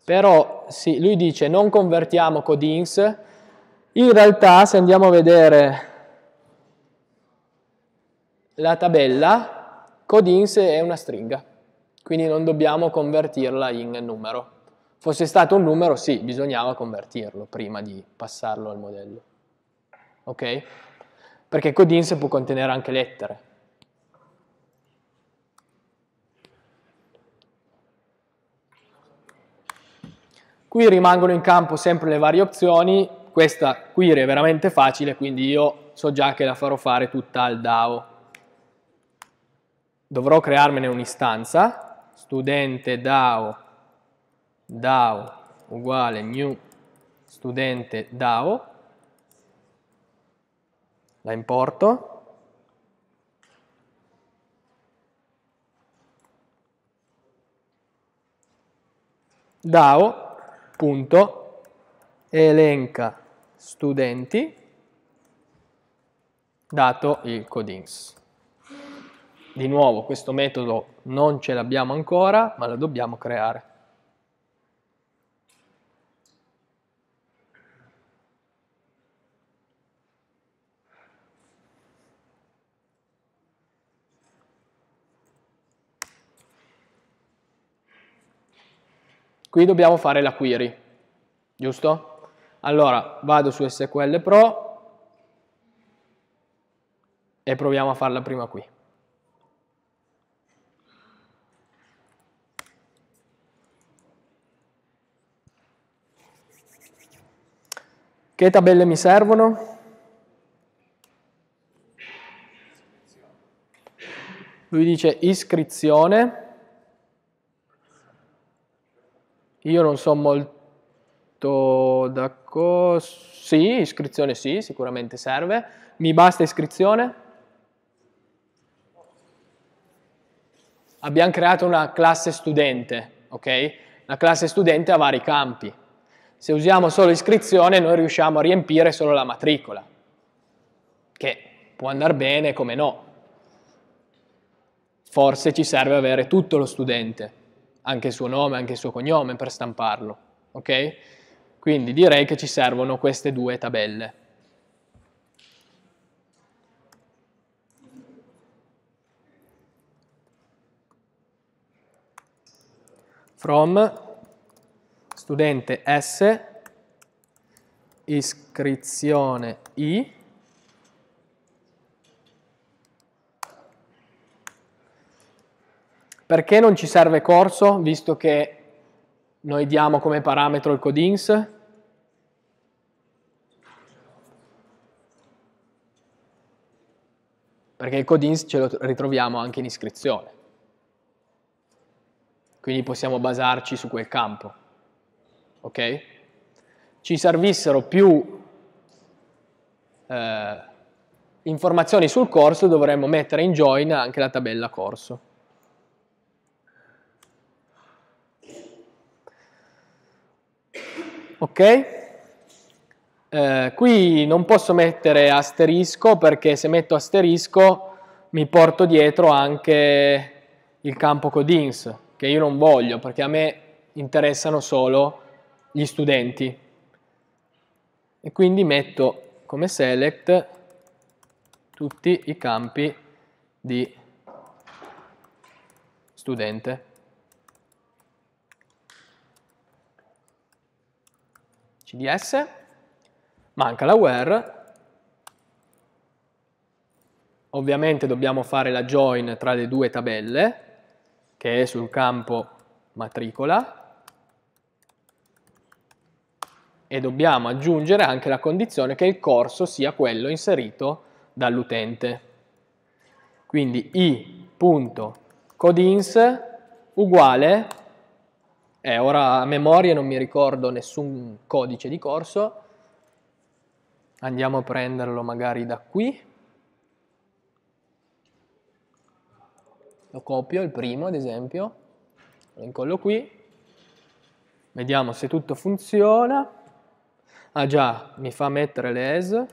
Però sì, lui dice non convertiamo codings, in realtà se andiamo a vedere la tabella, codings è una stringa, quindi non dobbiamo convertirla in numero. Fosse stato un numero, sì, bisognava convertirlo prima di passarlo al modello. Ok? Perché codings può contenere anche lettere. Qui rimangono in campo sempre le varie opzioni, questa query è veramente facile, quindi io so già che la farò fare tutta al DAO. Dovrò crearmene un'istanza, studente DAO, DAO uguale new studente DAO, la importo, DAO punto elenca studenti dato il codings. Di nuovo questo metodo non ce l'abbiamo ancora ma lo dobbiamo creare. Qui dobbiamo fare la query, giusto? Allora, vado su SQL Pro e proviamo a farla prima qui. Che tabelle mi servono? Lui dice iscrizione. Io non so molto d'accordo. Sì, iscrizione sì, sicuramente serve. Mi basta iscrizione? Abbiamo creato una classe studente, ok? La classe studente ha vari campi. Se usiamo solo iscrizione noi riusciamo a riempire solo la matricola, che può andare bene come no. Forse ci serve avere tutto lo studente anche il suo nome, anche il suo cognome per stamparlo, ok? Quindi direi che ci servono queste due tabelle. From studente S iscrizione I Perché non ci serve corso, visto che noi diamo come parametro il codings? Perché il codings ce lo ritroviamo anche in iscrizione. Quindi possiamo basarci su quel campo. Ok? Ci servissero più eh, informazioni sul corso, dovremmo mettere in join anche la tabella corso. ok? Eh, qui non posso mettere asterisco perché se metto asterisco mi porto dietro anche il campo codins che io non voglio perché a me interessano solo gli studenti e quindi metto come select tutti i campi di studente cds, manca la where, ovviamente dobbiamo fare la join tra le due tabelle, che è sul campo matricola, e dobbiamo aggiungere anche la condizione che il corso sia quello inserito dall'utente. Quindi i.codins uguale eh, ora a memoria non mi ricordo nessun codice di corso. Andiamo a prenderlo magari da qui. Lo copio, il primo ad esempio. Lo incollo qui. Vediamo se tutto funziona. Ah già, mi fa mettere le as.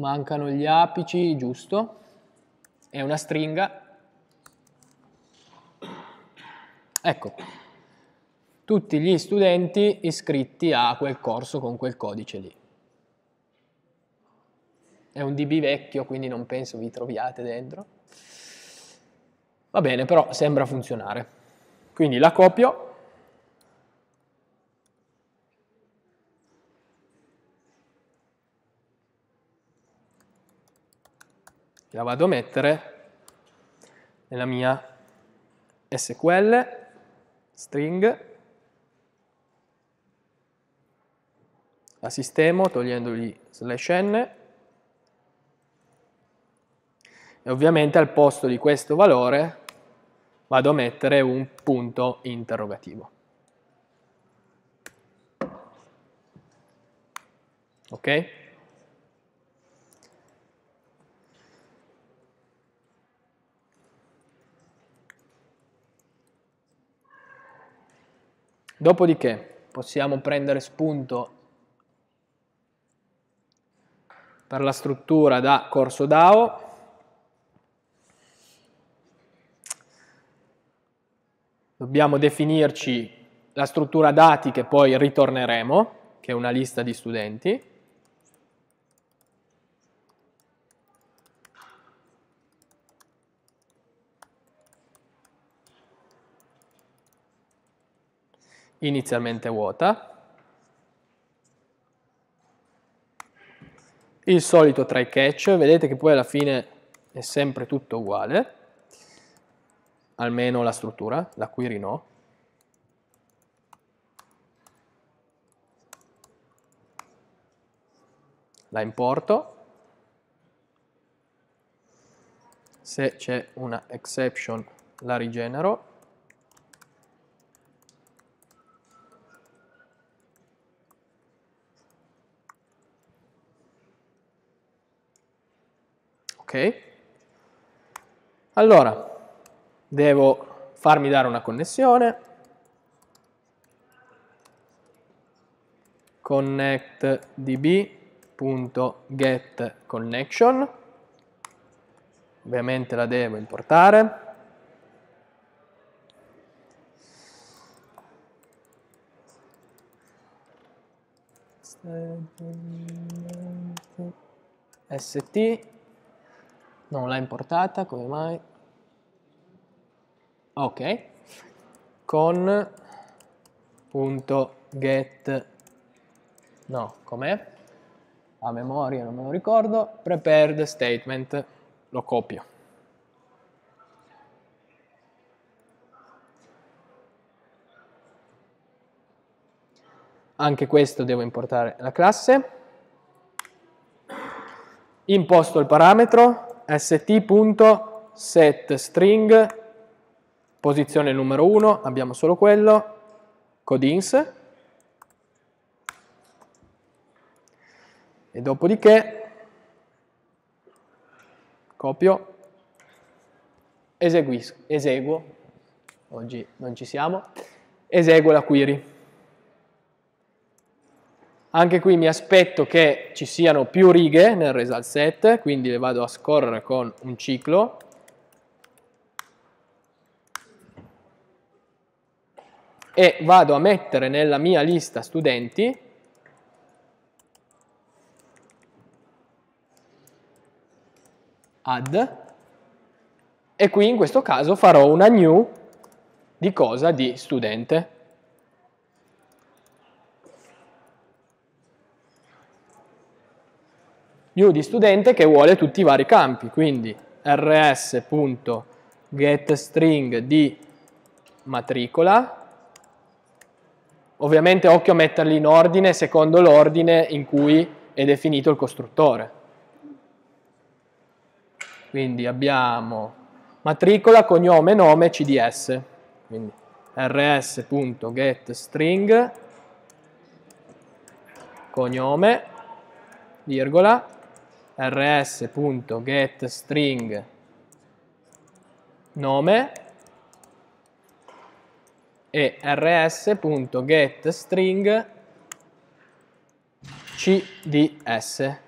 mancano gli apici, giusto, è una stringa. Ecco, tutti gli studenti iscritti a quel corso con quel codice lì. È un DB vecchio, quindi non penso vi troviate dentro. Va bene, però sembra funzionare. Quindi la copio la vado a mettere nella mia SQL string la sistemo togliendogli slash n e ovviamente al posto di questo valore vado a mettere un punto interrogativo. Ok? Dopodiché possiamo prendere spunto per la struttura da corso DAO. Dobbiamo definirci la struttura dati che poi ritorneremo, che è una lista di studenti. inizialmente vuota, il solito try catch, vedete che poi alla fine è sempre tutto uguale, almeno la struttura, la query no. La importo, se c'è una exception la rigenero ok? Allora, devo farmi dare una connessione, connect db.getConnection, ovviamente la devo importare, st non l'ha importata, come mai? Ok, con punto get, no, com'è? A memoria non me lo ricordo, prepared statement, lo copio. Anche questo devo importare la classe. Imposto il parametro, st.setString, posizione numero 1, abbiamo solo quello, codins, e dopodiché copio, eseguisco, eseguo, oggi non ci siamo, eseguo la query. Anche qui mi aspetto che ci siano più righe nel result set, quindi le vado a scorrere con un ciclo. E vado a mettere nella mia lista studenti add e qui in questo caso farò una new di cosa di studente. U di studente che vuole tutti i vari campi, quindi rs.getString di matricola, ovviamente occhio a metterli in ordine secondo l'ordine in cui è definito il costruttore. Quindi abbiamo matricola, cognome, nome, cds, quindi rs.getString cognome, virgola, rs.getString nome e rs.getString cds.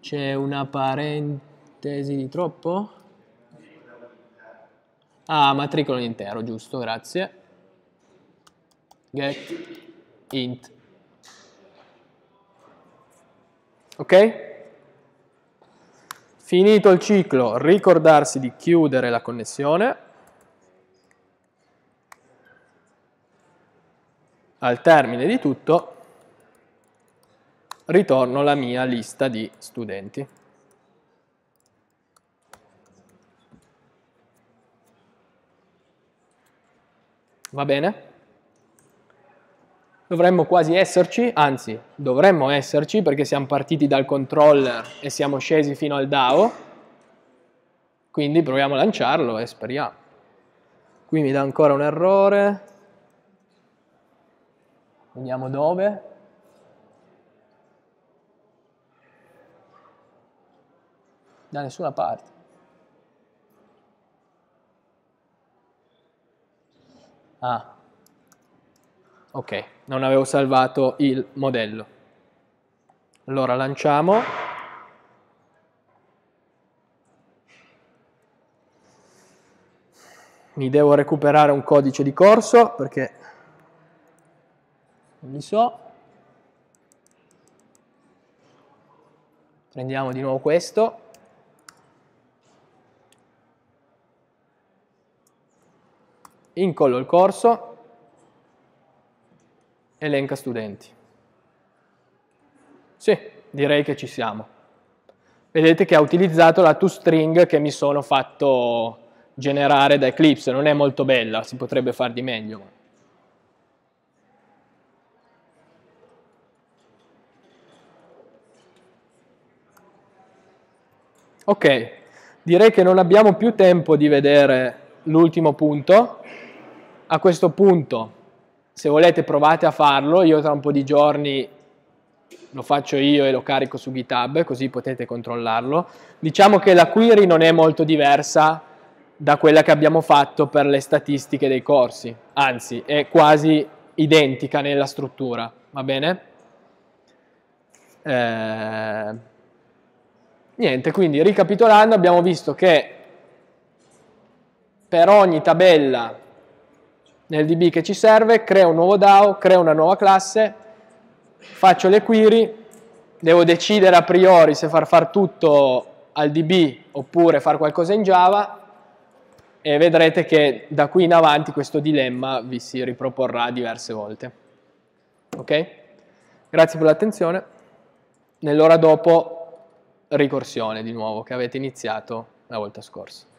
C'è una parentesi di troppo? Ah, matricola in intero, giusto, grazie get int. Ok? Finito il ciclo, ricordarsi di chiudere la connessione. Al termine di tutto ritorno la mia lista di studenti. Va bene? dovremmo quasi esserci, anzi dovremmo esserci perché siamo partiti dal controller e siamo scesi fino al DAO, quindi proviamo a lanciarlo e speriamo. Qui mi dà ancora un errore, vediamo dove. Da nessuna parte. Ah, Ok, non avevo salvato il modello. Allora lanciamo. Mi devo recuperare un codice di corso perché non li so. Prendiamo di nuovo questo. Incollo il corso elenca studenti. Sì, direi che ci siamo. Vedete che ha utilizzato la toString che mi sono fatto generare da Eclipse, non è molto bella, si potrebbe far di meglio. Ok, direi che non abbiamo più tempo di vedere l'ultimo punto. A questo punto se volete provate a farlo, io tra un po' di giorni lo faccio io e lo carico su GitHub, così potete controllarlo. Diciamo che la query non è molto diversa da quella che abbiamo fatto per le statistiche dei corsi, anzi è quasi identica nella struttura, va bene? Eh, niente, quindi ricapitolando abbiamo visto che per ogni tabella nel DB che ci serve, creo un nuovo DAO, creo una nuova classe, faccio le query, devo decidere a priori se far fare tutto al DB oppure far qualcosa in Java e vedrete che da qui in avanti questo dilemma vi si riproporrà diverse volte. Ok? Grazie per l'attenzione. Nell'ora dopo ricorsione di nuovo che avete iniziato la volta scorsa.